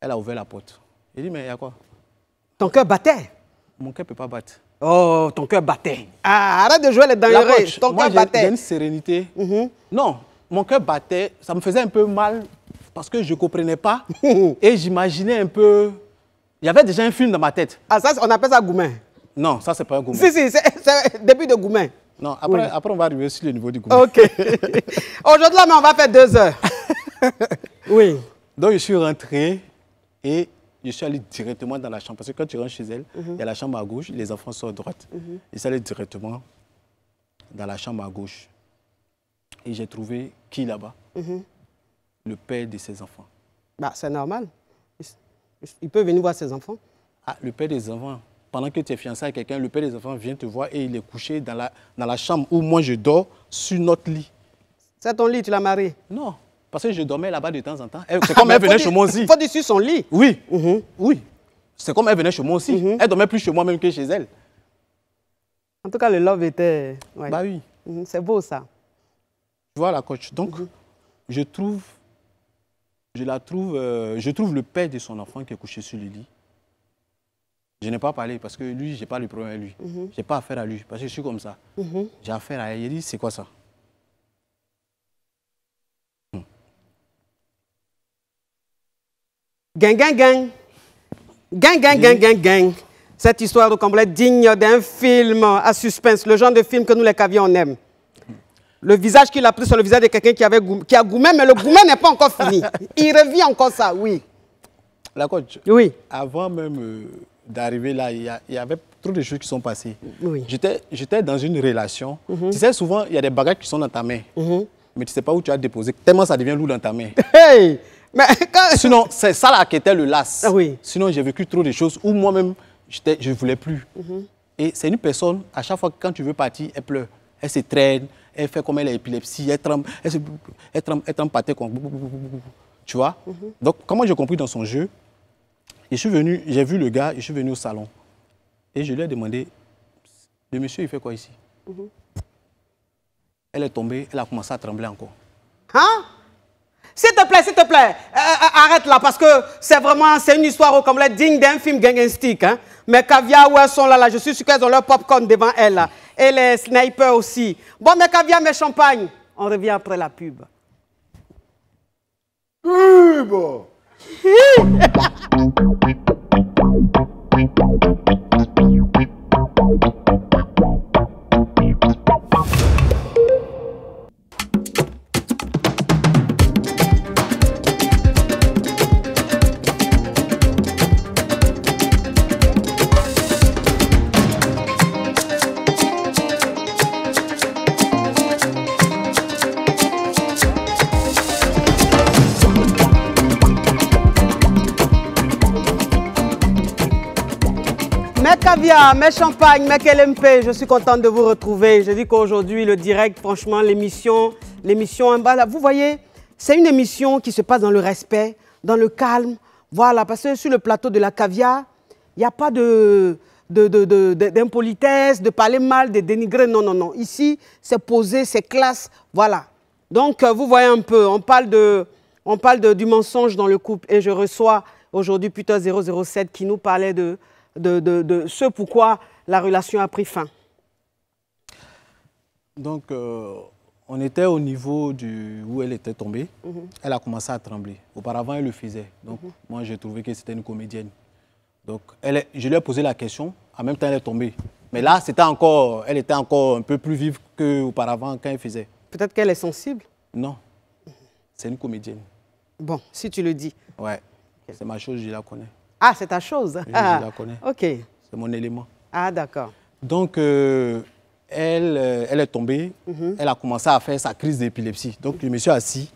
Elle a ouvert la porte. Il dit, mais il y a quoi Ton cœur battait Mon cœur ne peut pas battre. Oh, ton cœur battait. Ah, arrête de jouer les dangereux. Ton cœur battait. J'ai une sérénité. Non, mon cœur battait. Ça me faisait un peu mal parce que je ne comprenais pas. et j'imaginais un peu. Il y avait déjà un film dans ma tête. Ah, ça, on appelle ça Goumin Non, ça, c'est pas un Si, si, c'est début de Goumin. Non, après, on va arriver sur le niveau du Goumin. OK. Aujourd'hui, on va faire deux heures. oui. Donc, je suis rentré et je suis allé directement dans la chambre. Parce que quand tu rentres chez elle, mhm. il y a la chambre à gauche, les enfants sont à droite. Ils mhm. Je suis allé directement dans la chambre à gauche. Et j'ai trouvé qui là-bas mhm le père de ses enfants bah, C'est normal. Il peut venir voir ses enfants. Ah, le père des enfants, pendant que tu es fiancé à quelqu'un, le père des enfants vient te voir et il est couché dans la, dans la chambre où moi je dors, sur notre lit. C'est ton lit, tu l'as marié Non, parce que je dormais là-bas de temps en temps. Eh, c'est comme elle venait chez moi aussi. Il faut dessus son lit Oui, mhm. oui. C'est comme elle venait chez moi aussi. Mhm. Elle dormait plus chez moi même que chez elle. En tout cas, le love était... Bah oui. Mhm. C'est beau ça. Tu vois la coach. Donc, je trouve je, la trouve, euh, je trouve le père de son enfant qui est couché sur le lit. Je n'ai pas parlé parce que lui, je n'ai pas le problème avec lui. Mhm. Je n'ai pas affaire à lui parce que je suis comme ça. Mhm. J'ai affaire à elle. c'est quoi ça hmm. Gang, gang, gang. Gang, gang, gang, gang, gang. Cette histoire de complète digne d'un film à suspense, le genre de film que nous les cavions on aime. Le visage qu'il a pris, sur le visage de quelqu'un qui, avait, qui a goumé, mais le gourmet n'est pas encore fini. Il revient encore ça, oui. La coach, oui. avant même euh, d'arriver là, il y, avait trop de choses qui sont passées. Oui. J'étais dans une relation. Mhm. Tu sais, souvent, il y a des bagages qui sont dans ta main. Mhm. Mais tu ne sais pas où tu as déposé, tellement ça devient lourd dans ta main. Hey mais Sinon, c'est ça là qui était le las. Ah oui. Sinon, j'ai vécu trop de choses où moi-même, je ne voulais plus. Mhm. Et c'est une personne, à chaque fois que quand tu veux partir, elle pleure. Elle se traîne, elle fait comme elle a épilepsie, elle tremble, elle, se, elle tremble, elle tremble par comme... Tu vois mhm. Donc, comment j'ai compris dans son jeu Je suis venu, j'ai vu le gars, je suis venu au salon. Et je lui ai demandé, le monsieur, il fait quoi ici mhm. Elle est tombée, elle a commencé à trembler encore. Hein S'il te plaît, s'il te plaît, euh, euh, euh, arrête là, parce que c'est vraiment, c'est une histoire comme la digne d'un film gangster. Hein? Mais Caviar, où elles sont là, là, je suis sûr qu'elles ont leur popcorn devant elles. Là et les snipers aussi. Bon, mais caviar, mes champagnes. On revient après la pub. Pub mais mes champagnes, mes KLMP, je suis contente de vous retrouver. Je dis qu'aujourd'hui, le direct, franchement, l'émission, l'émission en hein, bas, là, vous voyez, c'est une émission qui se passe dans le respect, dans le calme. Voilà, parce que sur le plateau de la caviar, il n'y a pas de d'impolitesse, de, parler mal, de dénigrer. Non, non, non. Ici, c'est posé, c'est classe. Voilà. Donc, euh, vous voyez un peu, on parle, de, on parle du mensonge dans le couple. Et je reçois aujourd'hui Peter 007 qui nous parlait de de, ce pourquoi la relation a pris fin Donc, euh, on était au niveau du, où elle était tombée. Mhm. Elle a commencé à trembler. Auparavant, elle le faisait. Donc, mhm. moi, j'ai trouvé que c'était une comédienne. Donc, elle, je lui ai posé la question. En même temps, elle est tombée. Mais là, c'était encore, elle était encore un peu plus vive qu'auparavant quand elle faisait. Peut-être qu'elle est sensible Non. C'est une comédienne. Bon, si tu le dis. Ouais. C'est ma chose, je la connais. Ah, c'est ta chose ah. je, la connais. OK. C'est mon élément. Ah, d'accord. Donc, euh, elle, euh, elle est tombée. Mhm. Elle a commencé à faire sa crise d'épilepsie. Donc, je me suis assis.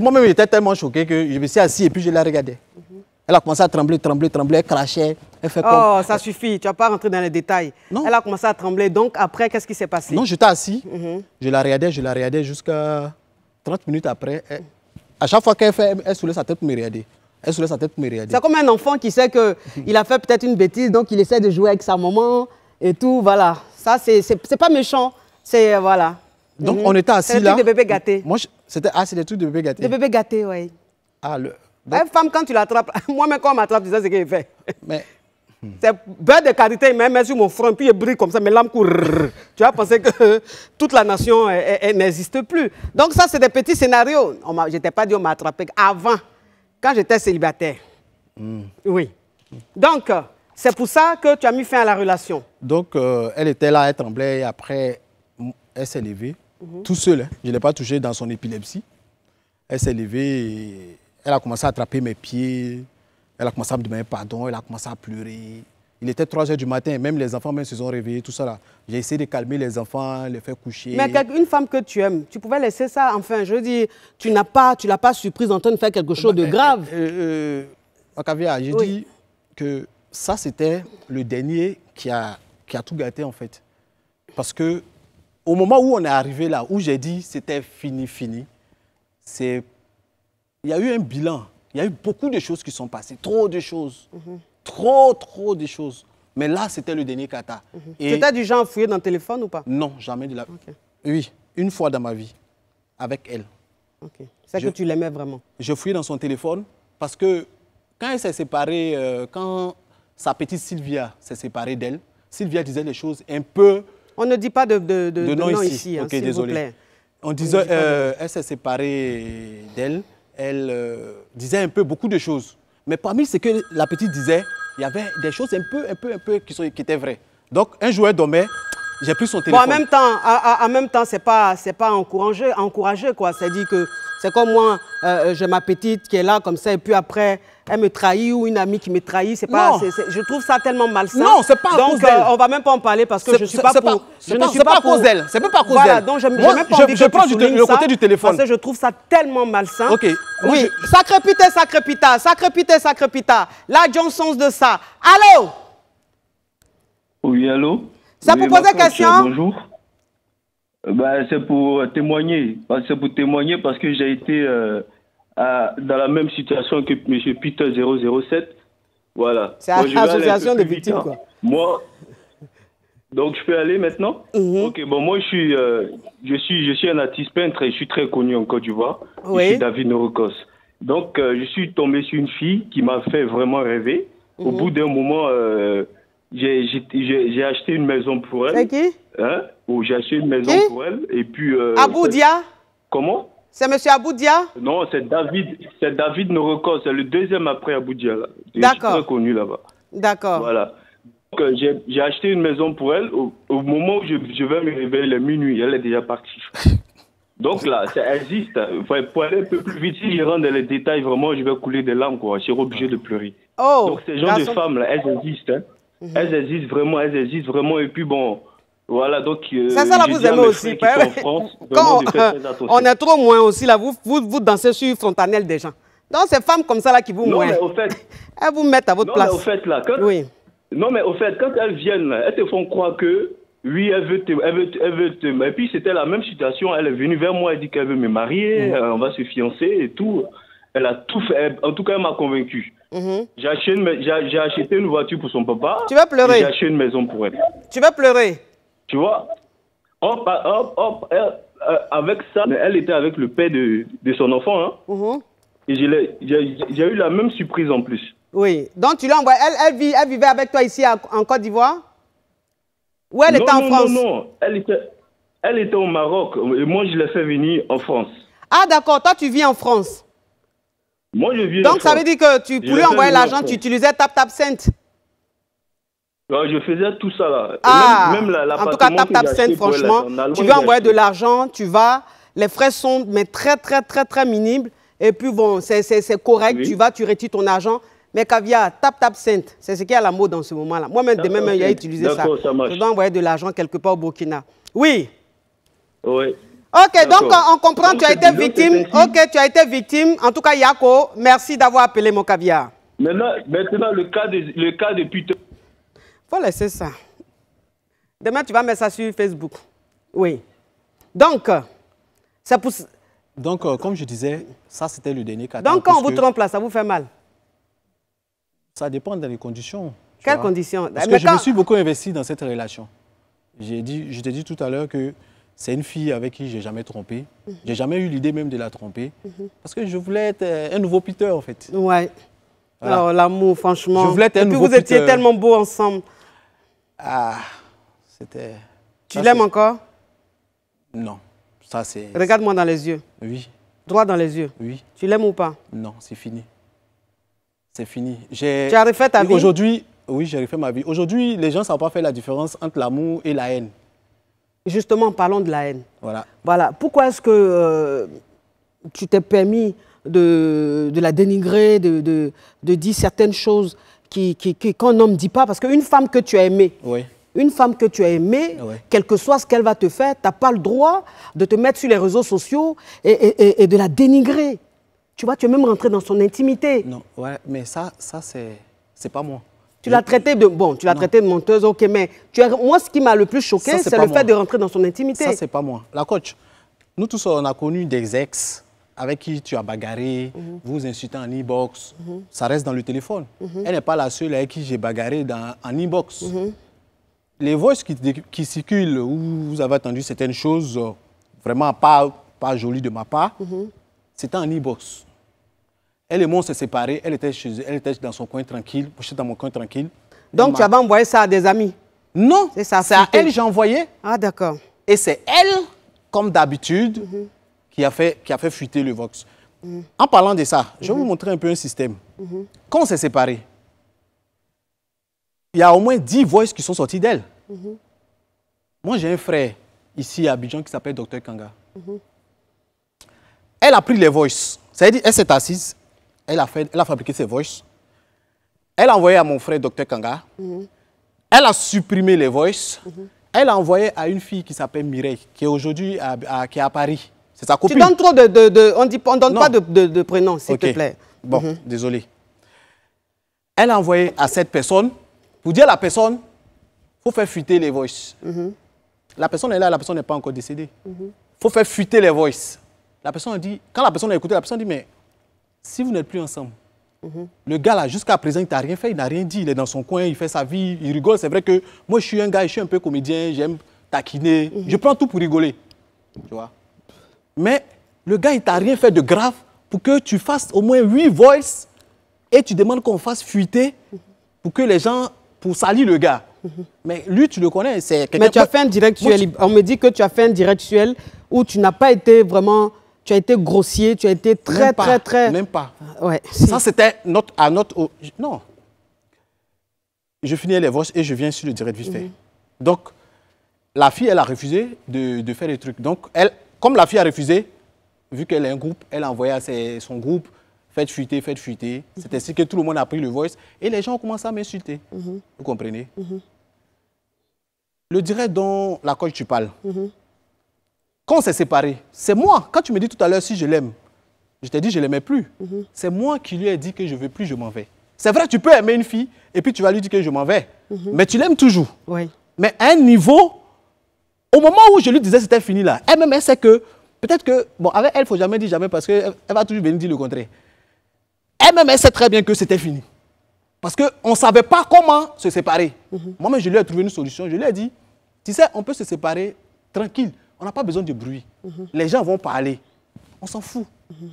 Moi-même, j'étais tellement choqué que je me suis assis et puis je la regardais. Mhm. Elle a commencé à trembler, trembler, trembler, elle crachait. Elle fait oh, ça suffit, tu n'as pas rentré dans les détails. Non. Elle a commencé à trembler, donc après, qu'est-ce qui s'est passé Non, j'étais assis, mhm. je la regardais, je la regardais jusqu'à 30 minutes après. À chaque fois qu'elle fait, elle soulevait sa tête pour me regarder. Elle se sa tête pour me regarder. C'est comme un enfant qui sait qu'il a fait peut-être une bêtise, donc il essaie de jouer avec sa maman et tout, voilà. Ça, c'est pas méchant. C'est, voilà. Donc, mhm. on était assis là. C'était des bébé gâté. Moi, c'était, ah, c'est des trucs de bébé gâté. Le bébé gâté, oui. Ah, le... femme, quand tu l'attrapes, moi-même, quand on m'attrape, tu sais ce qu'il fait. Mais... C'est beurre de carité, il me met sur mon front, puis il brille comme ça, mes lames courent. tu vas penser que toute la nation n'existe plus. Donc ça, c'est des petits scénarios. Je t'ai pas dit on m'a avant quand j'étais célibataire. Hmm. Oui. Donc, euh, c'est pour ça que tu as mis fin à la relation. Donc, euh, elle était là, elle tremblait, après, elle s'est levée, mhm. tout seul. Hein. Je ne l'ai pas touchée dans son épilepsie. Elle s'est levée, elle a commencé à attraper mes pieds, elle a commencé à me demander pardon, elle a commencé à pleurer. Il était 3 heures du matin, même les enfants se sont réveillés, tout ça J'ai essayé de calmer les enfants, les faire coucher. Mais une femme que tu aimes, tu pouvais laisser ça, enfin, je veux dire, tu n'as pas, tu l'as pas surprise en train de faire quelque chose de bah, grave. Euh, euh, euh j'ai dit que ça, c'était le dernier qui a, qui a tout gâté, en fait. Parce que au moment où on est arrivé là, où j'ai dit c'était fini, fini, c'est il y a eu un bilan. Il y a eu beaucoup de choses qui sont passées, trop de choses. Mhm trop, trop de choses. Mais là, c'était le dernier kata. Mhm. Tu étais du genre fouillé dans le téléphone ou pas Non, jamais de la... Oui, une fois dans ma vie, avec elle. Ok, C'est que tu l'aimais vraiment Je fouillais dans son téléphone parce que quand elle s'est séparée, euh, quand sa petite Sylvia s'est séparée d'elle, Sylvia disait des choses un peu... On ne dit pas de, nom, ici, ici hein, désolé. On disait, euh, elle s'est séparée d'elle, elle, euh, disait un peu beaucoup de choses. Mais parmi ce que la petite disait, il y avait des choses un peu, un peu, un peu qui, sont, qui étaient vraies. Donc, un joueur dormait, j'ai pris son téléphone. en même temps, en, même temps, c'est pas, c'est pas encouragé, encourager quoi. C'est dit que c'est comme moi, euh, euh, j'ai ma petite qui est là comme ça, et puis après, elle me trahit ou une amie qui me trahit. C'est pas, je trouve ça tellement malsain. Non, c'est pas à donc, cause d'elle. Donc euh, on va même pas en parler parce que je suis pas pour. je ne suis pas, pour à cause d'elle. C'est pas à cause voilà, donc je, Moi, même pas je, je prends du le côté du téléphone. Parce que je trouve ça tellement malsain. Ok. oui. Sacré pita, sacré pita, sacré pita, sacré pita. La de ça. Allô. Oui, allô. Ça pour poser question. Bonjour. Ben, c'est pour témoigner. Ben, c'est pour témoigner parce que j'ai été euh, ah, dans la même situation que M. Peter 007. Voilà. C'est l'association des victimes, quoi. Hein. Moi, donc je peux aller maintenant mhm. Ok, bon, moi je suis, euh, je suis, je suis un artiste peintre et je suis très connu en Côte d'Ivoire. Oui. Je suis David Norokos. Donc euh, je suis tombé sur une fille qui m'a fait vraiment rêver. Au mhm. bout d'un moment, euh, j'ai acheté une maison pour elle. C'est qui hein J'ai acheté une maison pour elle et puis. Aboudia. Comment c'est M. Aboudia Non, c'est David. C'est David Noroko. C'est le deuxième après Aboudia. D'accord. très connu là-bas. D'accord. Voilà. Euh, j'ai acheté une maison pour elle. Au, moment où je, vais me réveiller, est minuit. Elle est déjà partie. Donc là, ça existe. pour aller un peu plus vite, si je rentre dans les détails, vraiment, je vais couler des larmes. Quoi. Je serai obligé de pleurer. Oh, Donc ces gens de femmes-là, elles existent. Hein. Mhm. Elles existent vraiment, elles existent vraiment. Et puis bon, voilà, donc. c'est euh, ça, là, vous aimez aussi. Ben quand on, est trop moins aussi, là, vous, vous, vous dansez sur frontanelle des gens. Donc, ces femmes comme ça, là, qui vous non, mais au fait, elles vous mettent à votre place. au fait, là, oui. Non, mais au fait, quand elles viennent, elles te font croire que, oui, elle veut te. Elle veut, elle veut Et puis, c'était la même situation. Elle est venue vers moi, elle dit qu'elle veut me marier, mhm. euh, on va se fiancer et tout. Elle a tout fait. En tout cas, elle m'a convaincu. Mhm. J'ai acheté, acheté une voiture pour son papa. Tu vas pleurer. J'ai acheté une maison pour elle. Tu vas pleurer. Tu vois hop, ah, hop, hop, euh, avec ça, elle était avec le père de, son enfant. Hein. Mhm. Et j'ai eu la même surprise en plus. Oui. Donc tu l'as envoyé, Elle, vivait avec toi ici en Côte d'Ivoire Ou elle était en France Non, non, elle était, au Maroc et moi je l'ai fait venir en France. Ah d'accord, toi tu vis en France Moi je vis Donc, en ça veut dire que tu, pouvais envoyer l'argent, tu utilisais Saint je faisais tout ça là. Ah, même, la, en tout cas, tap tap scène, franchement. tu vas envoyer de l'argent, tu vas. Les frais sont mais très, très, très, très minimes. Et puis bon, c'est correct, tu vas, tu retires ton argent. Mais caviar, tap tap sainte, c'est ce qui est à la mode en ce moment-là. Moi-même, demain, il a utilisé ça. ça Je dois envoyer de l'argent quelque part au Burkina. Oui. Oui. Ok, donc on comprend, tu as été victime. Ok, tu as été victime. En tout cas, Yako, merci d'avoir appelé mon caviar. Maintenant, maintenant le cas de, le cas laisser ça. Demain, tu vas mettre ça sur Facebook. Oui. Donc, ça euh, pousse. Donc, euh, comme je disais, ça, c'était le dernier cas. Donc, quand on vous trompe là, ça vous fait mal Ça dépend des conditions. Quelles conditions Parce eh, que je me suis beaucoup investi dans cette relation. Dit, je t'ai dit tout à l'heure que c'est une fille avec qui j'ai jamais trompé. Je J'ai jamais eu l'idée même de la tromper. Parce que je voulais être euh, un nouveau Peter, en fait. Ouais. Alors, oh, l'amour, franchement. Je voulais être un Et puis vous étiez tellement beau ensemble. Ah, c'était... Tu l'aimes encore Non, ça c'est... Regarde-moi dans les yeux. Oui. Droit dans les yeux. Oui. Tu l'aimes ou pas Non, c'est fini. C'est fini. Tu as refait ta vie Aujourd'hui, oui, j'ai refait ma vie. Aujourd'hui, les gens ne savent pas faire la différence entre l'amour et la haine. Justement, parlons de la haine. Voilà. Voilà. Pourquoi est-ce que euh, tu t'es permis de, la dénigrer, de dire certaines choses qui, qui, ne dit pas, parce qu'une femme que tu as aimée, une femme que tu as aimée, quel que soit ce qu'elle va te faire, tu n'as pas le droit de te mettre sur les réseaux sociaux et, de la dénigrer. Tu vois, tu es même rentré dans son intimité. Non, mais ça, ça c'est, c'est pas moi. Tu l'as traité de bon, tu l'as traité de menteuse, ok, mais moi ce qui m'a le plus choqué, c'est, le fait de rentrer dans son intimité. Ça c'est pas moi. La coach, nous tous on a connu des ex avec qui tu as bagarré, mhm. vous mm insultez en e-box, mhm. ça reste dans le téléphone. Mhm. Elle n'est pas la seule avec qui j'ai bagarré dans, en e-box. Les voices qui, circulent, où vous avez entendu certaines choses euh, vraiment pas, pas jolies de ma part, c'était en e-box. Elle et moi, on s'est séparés, elle était chez elle était dans son coin tranquille, moi j'étais dans mon coin tranquille. Donc tu avais envoyé ça à des amis Non, c'est à elle j'ai envoyé. Ah d'accord. Et c'est elle, comme d'habitude, qui a fait, qui a fait fuiter le Vox. En parlant de ça, je vais vous montrer un peu un système. Quand on s'est séparés, il y a au moins 10 voix qui sont sorties d'elle. Moi, j'ai un frère ici à Abidjan qui s'appelle Dr Kanga. Elle a pris les voices. C'est-à-dire, elle s'est assise, elle a, fait, elle a fabriqué ses voices. Elle a envoyé à mon frère Dr Kanga. Elle a supprimé les voices. Elle a envoyé à une fille qui s'appelle Mireille, qui est aujourd'hui à Paris. Tu donnes trop de... on ne donne pas de, de prénom, s'il te plaît. Bon, mhm. désolé. Elle a envoyé à cette personne, pour dire à la personne, il faut faire fuiter les voices. Mhm. La personne est là, la personne n'est pas encore décédée. Il mhm. faut faire fuiter les voices. La personne a dit, quand la personne a écouté, la personne a dit, mais si vous n'êtes plus ensemble, le gars là, jusqu'à présent, il n'a rien fait, il n'a rien dit, il est dans son coin, il fait sa vie, il rigole. C'est vrai que moi, je suis un gars, je suis un peu comédien, j'aime taquiner, je prends tout pour rigoler. Tu vois mais le gars, il t'a rien fait de grave pour que tu fasses au moins 8 voices et tu demandes qu'on fasse fuiter pour que les gens, pour salir le gars. Mais lui, tu le connais, c'est Mais tu as fait un directuel. On me dit que tu as fait un directuel où tu n'as pas été vraiment... Tu as été grossier, tu as été très, très, très... Même pas. Ah, ouais. Ça, c'était notre, à notre... Non. Je finis les voices et je viens sur le direct vite fait. Mhm. Donc, la fille, elle a refusé de, de faire les trucs. Donc, elle, comme la fille a refusé, vu qu'elle est un groupe, elle a envoyé à son groupe, faites fuiter, faites fuiter. C'est ainsi que tout le monde a pris le voice et les gens ont commencé à m'insulter. Mhm. Vous comprenez mhm. Le direct dont la coach tu parles, mhm. quand on s'est séparés, c'est moi. Quand tu me dis tout à l'heure si je l'aime, je t'ai dit je ne l'aimais plus. C'est moi qui lui ai dit que je ne veux plus, je m'en vais. C'est vrai, tu peux aimer une fille et puis tu vas lui dire que je m'en vais. Mais tu l'aimes toujours. Mais à un niveau, au moment où je lui disais c'était fini là, elle-même, sait que, peut-être que, bon, avec elle, il ne faut jamais dire jamais parce qu'elle va toujours venir dire le contraire. Elle-même, sait très bien que c'était fini. Parce qu'on ne savait pas comment se séparer. Mhm. Moi-même, je lui ai trouvé une solution. Je lui ai dit, tu sais, on peut se séparer tranquille. On n'a pas besoin de bruit. Mhm. Les gens vont parler. On s'en fout. Mhm.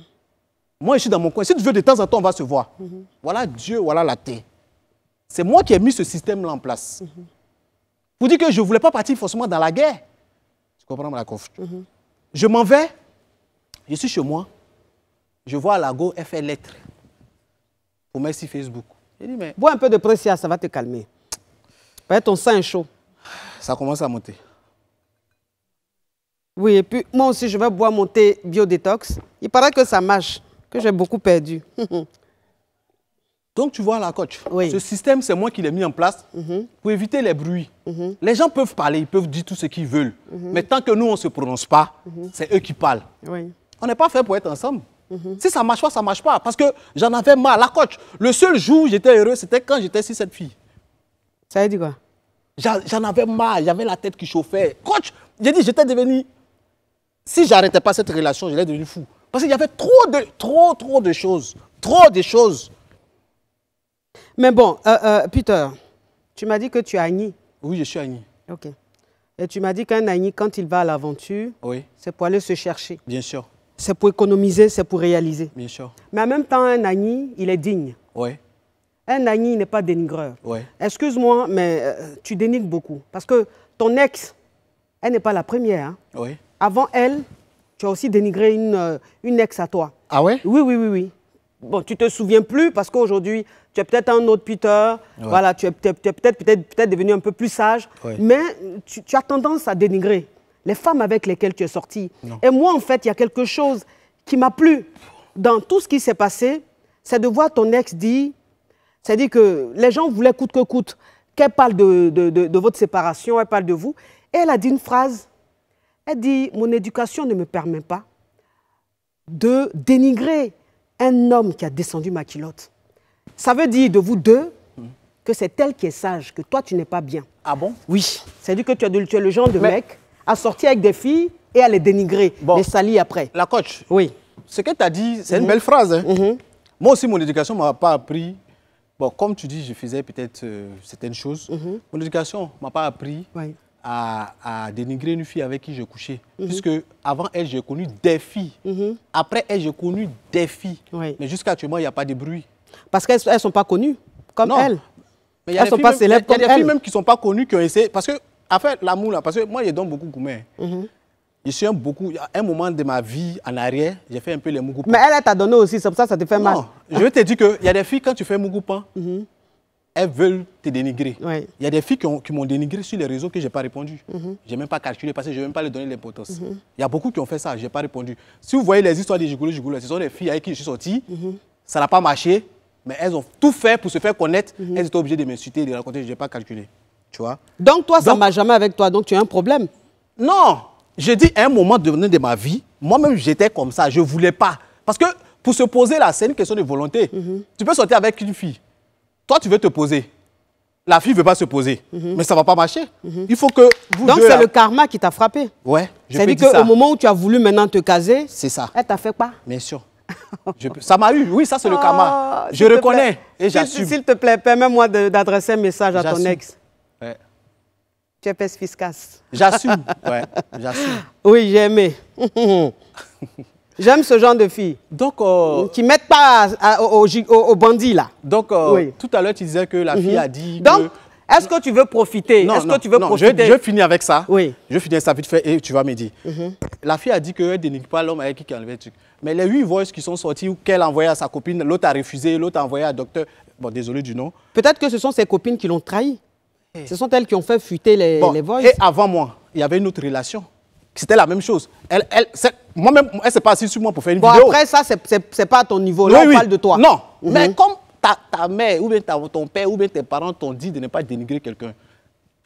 Moi, je suis dans mon coin. Si tu veux, de temps en temps, on va se voir. Voilà Dieu, voilà la terre. C'est moi qui ai mis ce système-là en place. Vous dites que je ne voulais pas partir forcément dans la guerre la mhm. Je m'en vais, je suis chez moi, je vois la elle fait lettre pour merci Facebook. Bois un peu de Pressia, ça va te calmer. peut ton sein est chaud. Ça commence à monter. Oui, et puis moi aussi, je vais boire mon thé biodétox. Il paraît que ça marche, que j'ai beaucoup perdu. Donc tu vois la coach, ce système, c'est moi qui l'ai mis en place mhm. pour éviter les bruits. Mhm. Les gens peuvent parler, ils peuvent dire tout ce qu'ils veulent. Mhm. Mais tant que nous, on ne se prononce pas, c'est eux qui parlent. On n'est pas fait pour être ensemble. Si ça ne marche pas, ça ne marche pas. Parce que j'en avais marre. La coach, le seul jour où j'étais heureux, c'était quand j'étais sur cette fille. Ça veut dire quoi J'en avais marre, j'avais la tête qui chauffait. Coach, j'ai dit, j'étais devenu... Si j'arrêtais pas cette relation, je j'allais devenu fou. Parce qu'il y avait trop de, trop, trop de choses. Trop de choses mais bon, euh, euh, Peter, tu m'as dit que tu es Agni. Oui, je suis Agni. OK. Et tu m'as dit qu'un Agni, quand il va à l'aventure, oui. c'est pour aller se chercher. Bien sûr. C'est pour économiser, c'est pour réaliser. Bien sûr. Mais en même temps, un Agni, il est digne. Oui. Un Agni n'est pas dénigreur. Oui. Excuse-moi, mais euh, tu dénigres beaucoup. Parce que ton ex, elle n'est pas la première. Hein. Oui. Avant elle, tu as aussi dénigré une, une ex à toi. Ah ouais Oui, oui, oui, oui bon, tu te souviens plus parce qu'aujourd'hui, tu es peut-être un autre Peter, voilà, tu es, peut-être peut devenu un peu plus sage, mais tu, as tendance à dénigrer les femmes avec lesquelles tu es sorti. Et moi, en fait, il y a quelque chose qui m'a plu dans tout ce qui s'est passé, c'est de voir ton ex dire, c'est-à-dire que les gens voulaient coûte que coûte qu'elle parle de, de, de, votre séparation, elle parle de vous. Et elle a dit une phrase, elle dit, mon éducation ne me permet pas de dénigrer un homme qui a descendu ma culotte. Ça veut dire de vous deux que c'est elle qui est sage, que toi tu n'es pas bien. Ah bon Oui. C'est-à-dire que tu es, le genre de mec à sortir avec des filles et à les dénigrer, les salir après. La coach Oui. Ce que tu as dit, c'est une mhm. belle phrase. Hein. Mhm. Moi aussi, mon éducation ne m'a pas appris. Bon, comme tu dis, je faisais peut-être euh, certaines choses. Mhm. Mon éducation ne m'a pas appris. Oui à, dénigrer une fille avec qui j'ai couché. Mhm. Puisque avant elle, j'ai connu des filles. Mhm. Après elle, j'ai connu des filles. Mais jusqu'à ce moment il n'y a pas de bruit. Parce qu'elles ne sont pas connues, comme elles. Mais elles ne sont pas célèbres comme elles. Il y a des filles même qui ne sont pas connues, qui ont essayé. Parce que, après l'amour, là, parce que moi, je donne beaucoup Goumé. Mm -hmm. Je suis un beaucoup. À un moment de ma vie en arrière, j'ai fait un peu les Mougoupan. Mais elle, elle t'a donné aussi, c'est pour ça que ça te fait mal. Je vais te dire qu'il y a des filles, quand tu fais Mougoupan, mhm elles veulent te dénigrer. Il y a des filles qui, m'ont dénigré sur les réseaux que je n'ai pas répondu. Mhm. J'ai Je n'ai même pas calculé parce que je n'ai même pas leur donné l'importance. Mhm. Il y a beaucoup qui ont fait ça, je n'ai pas répondu. Si vous voyez les histoires des Jigoulou, ce sont des filles avec qui je suis sorti, mhm. ça n'a pas marché, mais elles ont tout fait pour se faire connaître. Elles étaient obligées de m'insulter, de raconter, je n'ai pas calculé. Tu vois Donc toi, ça ne marche jamais avec toi, donc tu as un problème Non Je dis, à un moment donné de ma vie, moi-même j'étais comme ça, je ne voulais pas. Parce que pour se poser la c'est question de volonté. Tu peux sortir avec une fille toi, tu veux te poser. La fille ne veut pas se poser. Mhm. Mais ça ne va pas marcher. Mhm. Il faut que Donc, c'est le karma qui t'a frappé. Ouais. C'est-à-dire qu'au moment où tu as voulu maintenant te caser, c'est ça. elle t'a fait quoi Bien sûr. Ça m'a eu, oui, ça c'est le oh, karma. Je reconnais et j'assume. S'il te plaît, permets-moi d'adresser un message à ton ex. Ouais. Tu es fiscasse. J'assume, j'assume. Oui, j'ai aimé. J'aime ce genre de filles. Donc, euh, qui ne mettent pas au, au bandits, là. Donc, euh, tout à l'heure, tu disais que la fille mhm. a dit Donc, est-ce que tu veux profiter Non, non, que tu veux Je, je, finis avec ça. Oui. Je finis finir ça vite fait et tu vas me dire. Mhm. La fille a dit qu'elle dénigre pas l'homme avec qui elle a enlevé le truc. Mais les huit voices qui sont sorties, ou qu'elle a envoyé à sa copine, l'autre a refusé, l'autre a envoyé à docteur... Bon, désolé du nom. Peut-être que ce sont ses copines qui l'ont trahi. Eh. Ce sont elles qui ont fait fuiter les, les voices. Et avant moi, il y avait une autre relation. C'était la même chose. Elle, elle, moi-même, elle s'est pas assise sur moi pour faire une vidéo. Après, ça, ce n'est pas à ton niveau. Là, on parle de toi. Non, mhm. mais comme ta, mère ou bien ton père ou bien tes parents t'ont dit de ne pas dénigrer quelqu'un,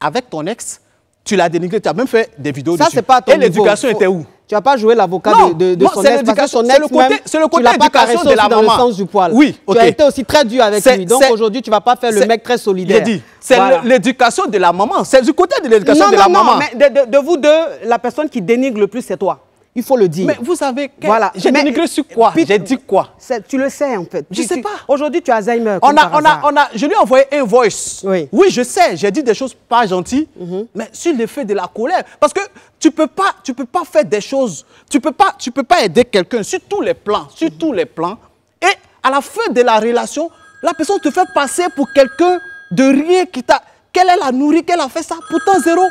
avec ton ex, tu l'as dénigré, tu as même fait des vidéos ça, dessus. Ça, c'est pas à ton Et niveau. Et l'éducation était où tu vas pas jouer l'avocat de, de, de son ex, parce que son ex le côté, même, le côté tu pas caressé de la dans maman. le sens du poil. Oui, Tu as été aussi très dur avec lui. Donc aujourd'hui, tu ne vas pas faire le mec très solidaire. c'est l'éducation de la maman. C'est du côté de l'éducation de la maman. Non, mais de, de, de vous deux, la personne qui dénigre le plus, c'est toi. Il faut le dire. Mais vous savez, que voilà. j'ai dénigré sur quoi J'ai dit quoi Tu le sais, en fait. Je ne sais pas. Aujourd'hui, tu as Alzheimer. On a, on a, on a, je lui ai envoyé un voice. Oui, oui je sais, j'ai dit des choses pas gentilles, mhm. mais sur l'effet de la colère. Parce que tu ne peux, pas, tu peux pas faire des choses, tu ne peux, pas, tu peux pas aider quelqu'un sur tous les plans, sur mhm. tous les plans. Et à la fin de la relation, la personne te fait passer pour quelqu'un de rien qui t'a... Qu'elle la nourri, qu'elle a fait ça, pourtant zéro.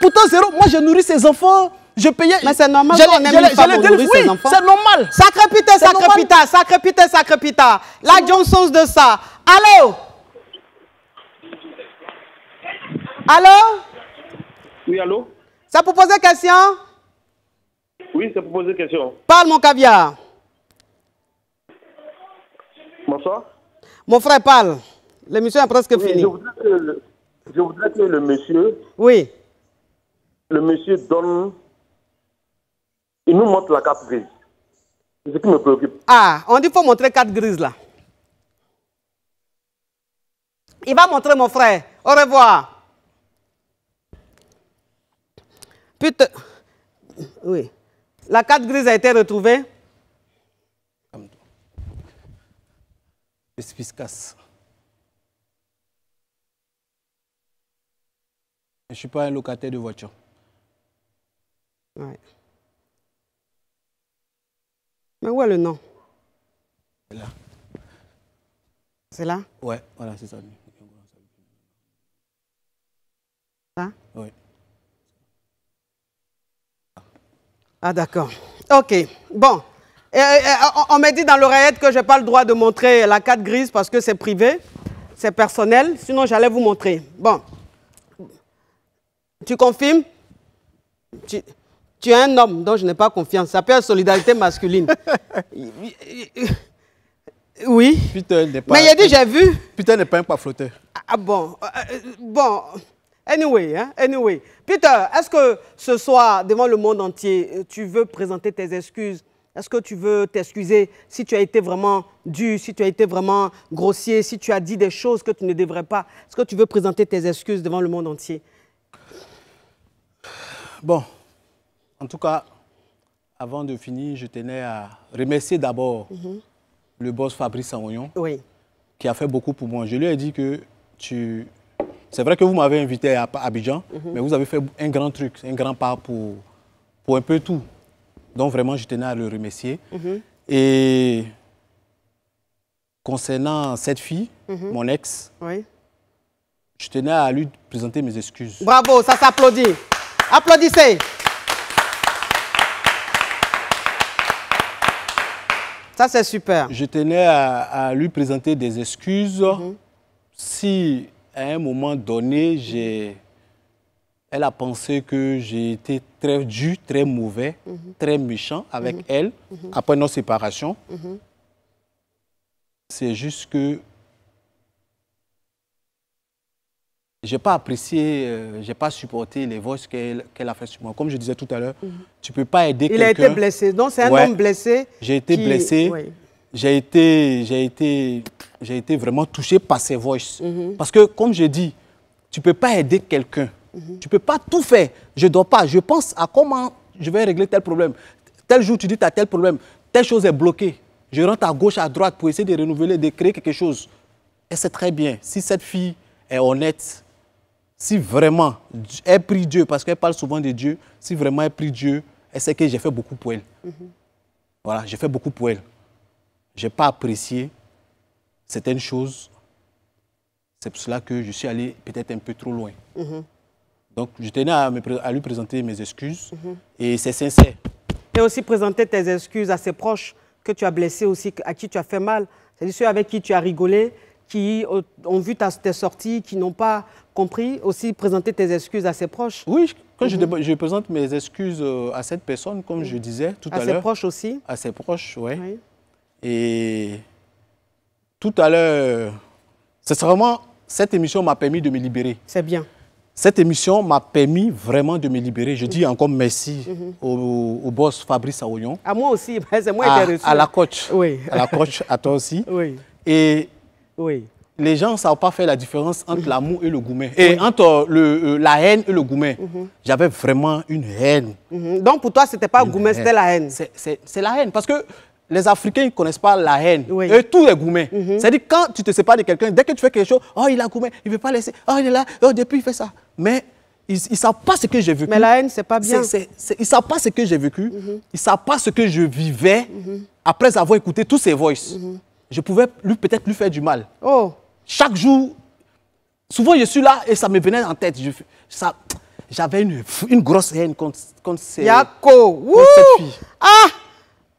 Pourtant zéro. Moi, je nourris ses enfants. Je payais. Mais c'est normal Je ne oui, c'est normal. Sacré pita, sacré pita, sacré pita, sacré pita. La Johnson de ça. Allô Allô Oui, allô Ça pour poser question Oui, c'est pour poser question. Parle, mon caviar. Bonsoir. Mon frère parle. L'émission est presque finie. Je je voudrais que le monsieur... Oui. Le monsieur donne il nous montre la carte grise. C'est ce qui me préoccupe. Ah, on dit qu'il faut montrer carte grise là. Il va montrer mon frère. Au revoir. Putain. Oui. La carte grise a été retrouvée. Je ne suis pas un locataire de voiture. Ouais. Mais où est le nom C'est Là. C'est là Ouais, voilà, c'est ça. Ça Oui. Ah d'accord. Ok. Bon. on, m'a dit dans l'oreillette que je n'ai pas le droit de montrer la carte grise parce que c'est privé, c'est personnel. Sinon, j'allais vous montrer. Bon. Tu confirmes tu es un homme dont je n'ai pas confiance. Ça s'appelle solidarité masculine. oui. Mais il a dit j'ai vu. Peter n'est pas un pas flotteur. Ah bon. Euh, bon. Anyway, hein? anyway. Peter, est-ce que ce soir, devant le monde entier, euh, tu veux présenter tes excuses Est-ce que tu veux t'excuser si tu as été vraiment dur, si tu as été vraiment grossier, si tu as dit des choses que tu ne devrais pas Est-ce que tu veux présenter tes excuses devant le monde entier Bon, en tout cas, avant de finir, je tenais à remercier d'abord le boss Fabrice saint oui. qui a fait beaucoup pour moi. Je lui ai dit que tu... C'est vrai que vous m'avez invité à Abidjan, mhm. mais vous avez fait un grand truc, un grand pas pour, pour un peu tout. Donc vraiment, je tenais à le remercier. Mhm. Et concernant cette fille, mhm. mon ex, je tenais à lui présenter mes excuses. Bravo, ça s'applaudit. Applaudissez. Ça, c'est super. Je tenais à, lui présenter des excuses. Mhm. Si, à un moment donné, Elle a pensé que j'ai été très dur, très mauvais, mhm. très méchant avec mhm. elle après notre séparation. C'est juste que Je n'ai pas apprécié, euh, je n'ai pas supporté les voices qu'elle a fait sur moi. Comme je disais tout à l'heure, tu mhm. ne tu peux pas aider quelqu'un. Il a été blessé, donc c'est un homme blessé. J'ai été blessé. J'ai été, été, été vraiment touché par ses voices. Mhm. Parce que comme je dis, tu ne peux pas aider quelqu'un. Tu mhm. ne Tu peux pas tout faire. Je ne dois pas. Je pense à comment je vais régler tel problème. Tel jour tu dis tu as tel problème, telle chose est bloquée. Je rentre à gauche, à droite pour essayer de renouveler, de créer quelque chose. Et c'est très bien. Si cette fille est honnête, si vraiment elle prie Dieu, parce qu'elle parle souvent de Dieu, si vraiment elle prie Dieu, elle sait que j'ai fait beaucoup pour elle. Voilà, j'ai fait beaucoup pour elle. Je n'ai pas apprécié certaines choses. C'est pour cela que je suis allé peut-être un peu trop loin. Donc, je tenais à, à, lui présenter mes excuses. Et c'est sincère. Tu as aussi présenté tes excuses à ses proches que tu as blessés aussi, à qui tu as fait mal. C'est-à-dire ceux avec qui tu as rigolé, qui euh, ont vu ta, tes sorties, qui n'ont pas compris, aussi présenter tes excuses à ses proches. Oui, quand mhm. je, présente mes excuses euh, à cette personne, comme je disais tout à, l'heure. À ses proches aussi À ses proches, ouais. oui. Et tout à l'heure, c'est vraiment, cette émission m'a permis de me libérer. C'est bien. Cette émission m'a permis vraiment de me libérer. Je dis encore merci mhm. au, boss Fabrice Aoyon. À moi aussi, c'est moi qui ai reçu. À la coach. Oui. À la coach, à toi aussi. Oui. Et oui. Les gens ne savent pas faire la différence entre mhm. l'amour et le gourmet. Et entre euh, le, euh, la haine et le gourmet. Mhm. J'avais vraiment une haine. Mhm. Donc pour toi, ce n'était pas le c'était la haine. C'est la haine. Parce que les Africains ne connaissent pas la haine. Et tous les gourmets. C'est-à-dire, quand tu te sépares de quelqu'un, dès que tu fais quelque chose, oh, il a gourmet, il ne veut pas laisser, oh, il est là, oh, depuis, il fait ça. Mais ils ne savent pas ce que j'ai vécu. Mais la haine, ce n'est pas bien. ils ne savent pas ce que j'ai vécu. Ils ne savent pas ce que je vivais après avoir écouté tous ces voices je pouvais peut-être lui faire du mal. Oh. Chaque jour, souvent je suis là et ça me venait en tête. Je, ça, j'avais une, une, grosse haine contre, contre, ces, Yako. Ah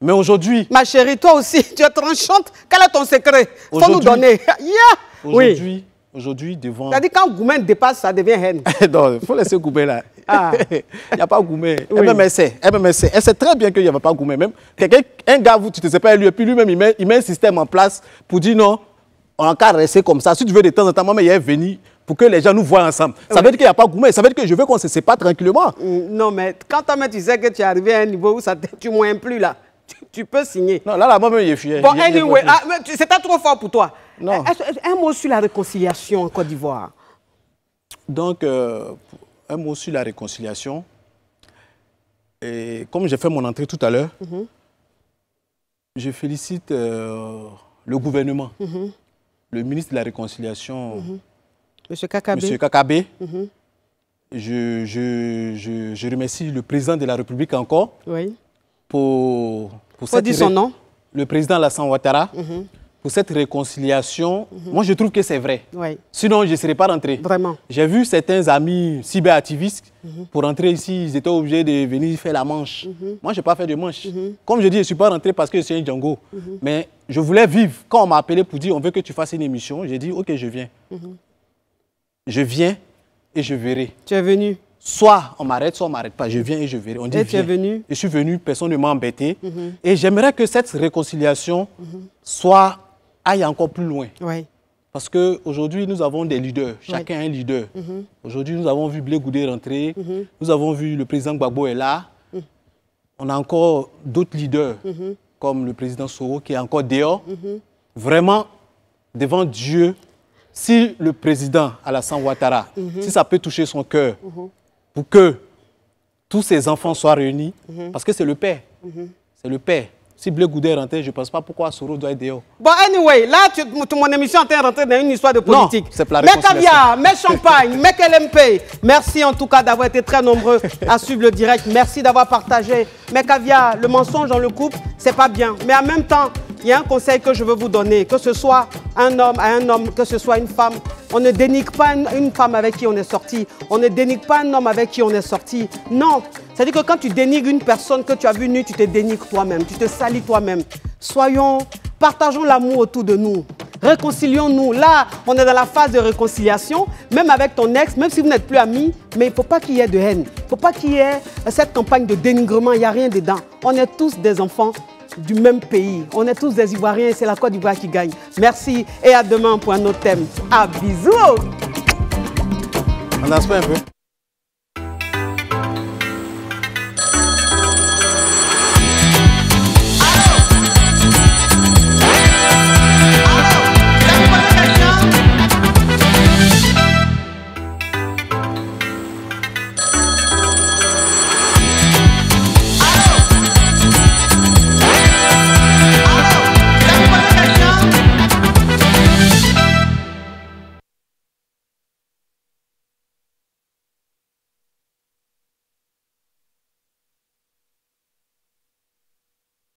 Mais aujourd'hui... Ma chérie, toi aussi, tu es tranchante. Quel est ton secret Faut nous donner. Aujourd'hui, aujourd'hui devant... Ça dit quand Goumen dépasse, ça devient haine. il faut laisser Goumen là il ah. n'y a pas gourmet. Eh ben, oui. Elle sait eh ben, eh, très bien qu'il n'y avait pas gourmet. Même un gars, vous, tu te pas, lui, et puis lui-même, il met, un système en place pour dire non, on a qu'à rester comme ça. Si tu veux de temps en temps, maman, il est venu pour que les gens nous voient ensemble. Ça veut dire qu'il n'y a pas gourmet, ça veut dire que je veux qu'on se sépare tranquillement. Mm, non, mais quand tu sais que tu es arrivé à un niveau où ça tu ne moins plus là, tu, peux signer. Non, là, là, moi-même, je suis. Bon, anyway, ah, c'était trop fort pour toi. Non. Un, mot sur la réconciliation en Côte d'Ivoire. Donc, euh, un mot sur la réconciliation. Et comme j'ai fait mon entrée tout à l'heure, mhm. je félicite euh, le gouvernement, mhm. le ministre de la Réconciliation, M. Mhm. Kakabé. Je, remercie le président de la République encore oui. pour, pour, pour dire son nom. Le président Lassan Ouattara pour cette réconciliation, mhm. moi je trouve que c'est vrai. Sinon, je ne serais pas rentré. Vraiment. J'ai vu certains amis cyberactivistes, mhm. pour rentrer ici, ils étaient obligés de venir faire la manche. Mhm. Moi, je n'ai pas fait de manche. Comme je dis, je ne suis pas rentré parce que je suis un Django. Mais je voulais vivre. Quand on m'a appelé pour dire, on veut que tu fasses une émission, j'ai dit, ok, je viens. Je viens et je verrai. Tu es venu soit on m'arrête, soit on m'arrête pas. Je viens et je verrai. On dit, et tu es venu Je suis venu, personne ne m'a embêté. Et j'aimerais que cette réconciliation soit aille encore plus loin. Oui. Parce qu'aujourd'hui, nous avons des leaders. Chacun un leader. Mhm. Aujourd'hui, nous avons vu Blé rentrer. Mhm. Nous avons vu le président Gbagbo est là. Mhm. On a encore d'autres leaders, comme le président Soro, qui est encore dehors. Vraiment, devant Dieu, si le président Alassane Ouattara, si ça peut toucher son cœur, pour que tous ses enfants soient réunis, parce que c'est le père. C'est le père. Si Bleu est rentré, je ne pense pas pourquoi Soro doit être dehors. Bon, anyway, là, mon émission est rentrée dans une histoire de politique. Non, c'est la Mes caviar, mes Champagne, LMP. Merci en tout cas d'avoir été très nombreux à suivre le direct. Merci d'avoir partagé. Mes caviar, le mensonge dans le couple, c'est pas bien. Mais en même temps, il y a un conseil que je veux vous donner. Que ce soit un homme à un homme, que ce soit une femme, on ne dénique pas une femme avec qui on est sorti. On ne dénique pas un homme avec qui on est sorti. Non, c'est-à-dire que quand tu dénigres une personne que tu as vue nue, tu te dénigres toi-même, tu te salis toi-même. Soyons, partageons l'amour autour de nous. Réconcilions-nous. Là, on est dans la phase de réconciliation, même avec ton ex, même si vous n'êtes plus amis, mais il ne faut pas qu'il y ait de haine. Il ne faut pas qu'il y ait cette campagne de dénigrement, il n'y a rien dedans. On est tous des enfants du même pays. On est tous des Ivoiriens et c'est la Côte d'Ivoire qui gagne. Merci et à demain pour un autre thème. À bisous On a un peu.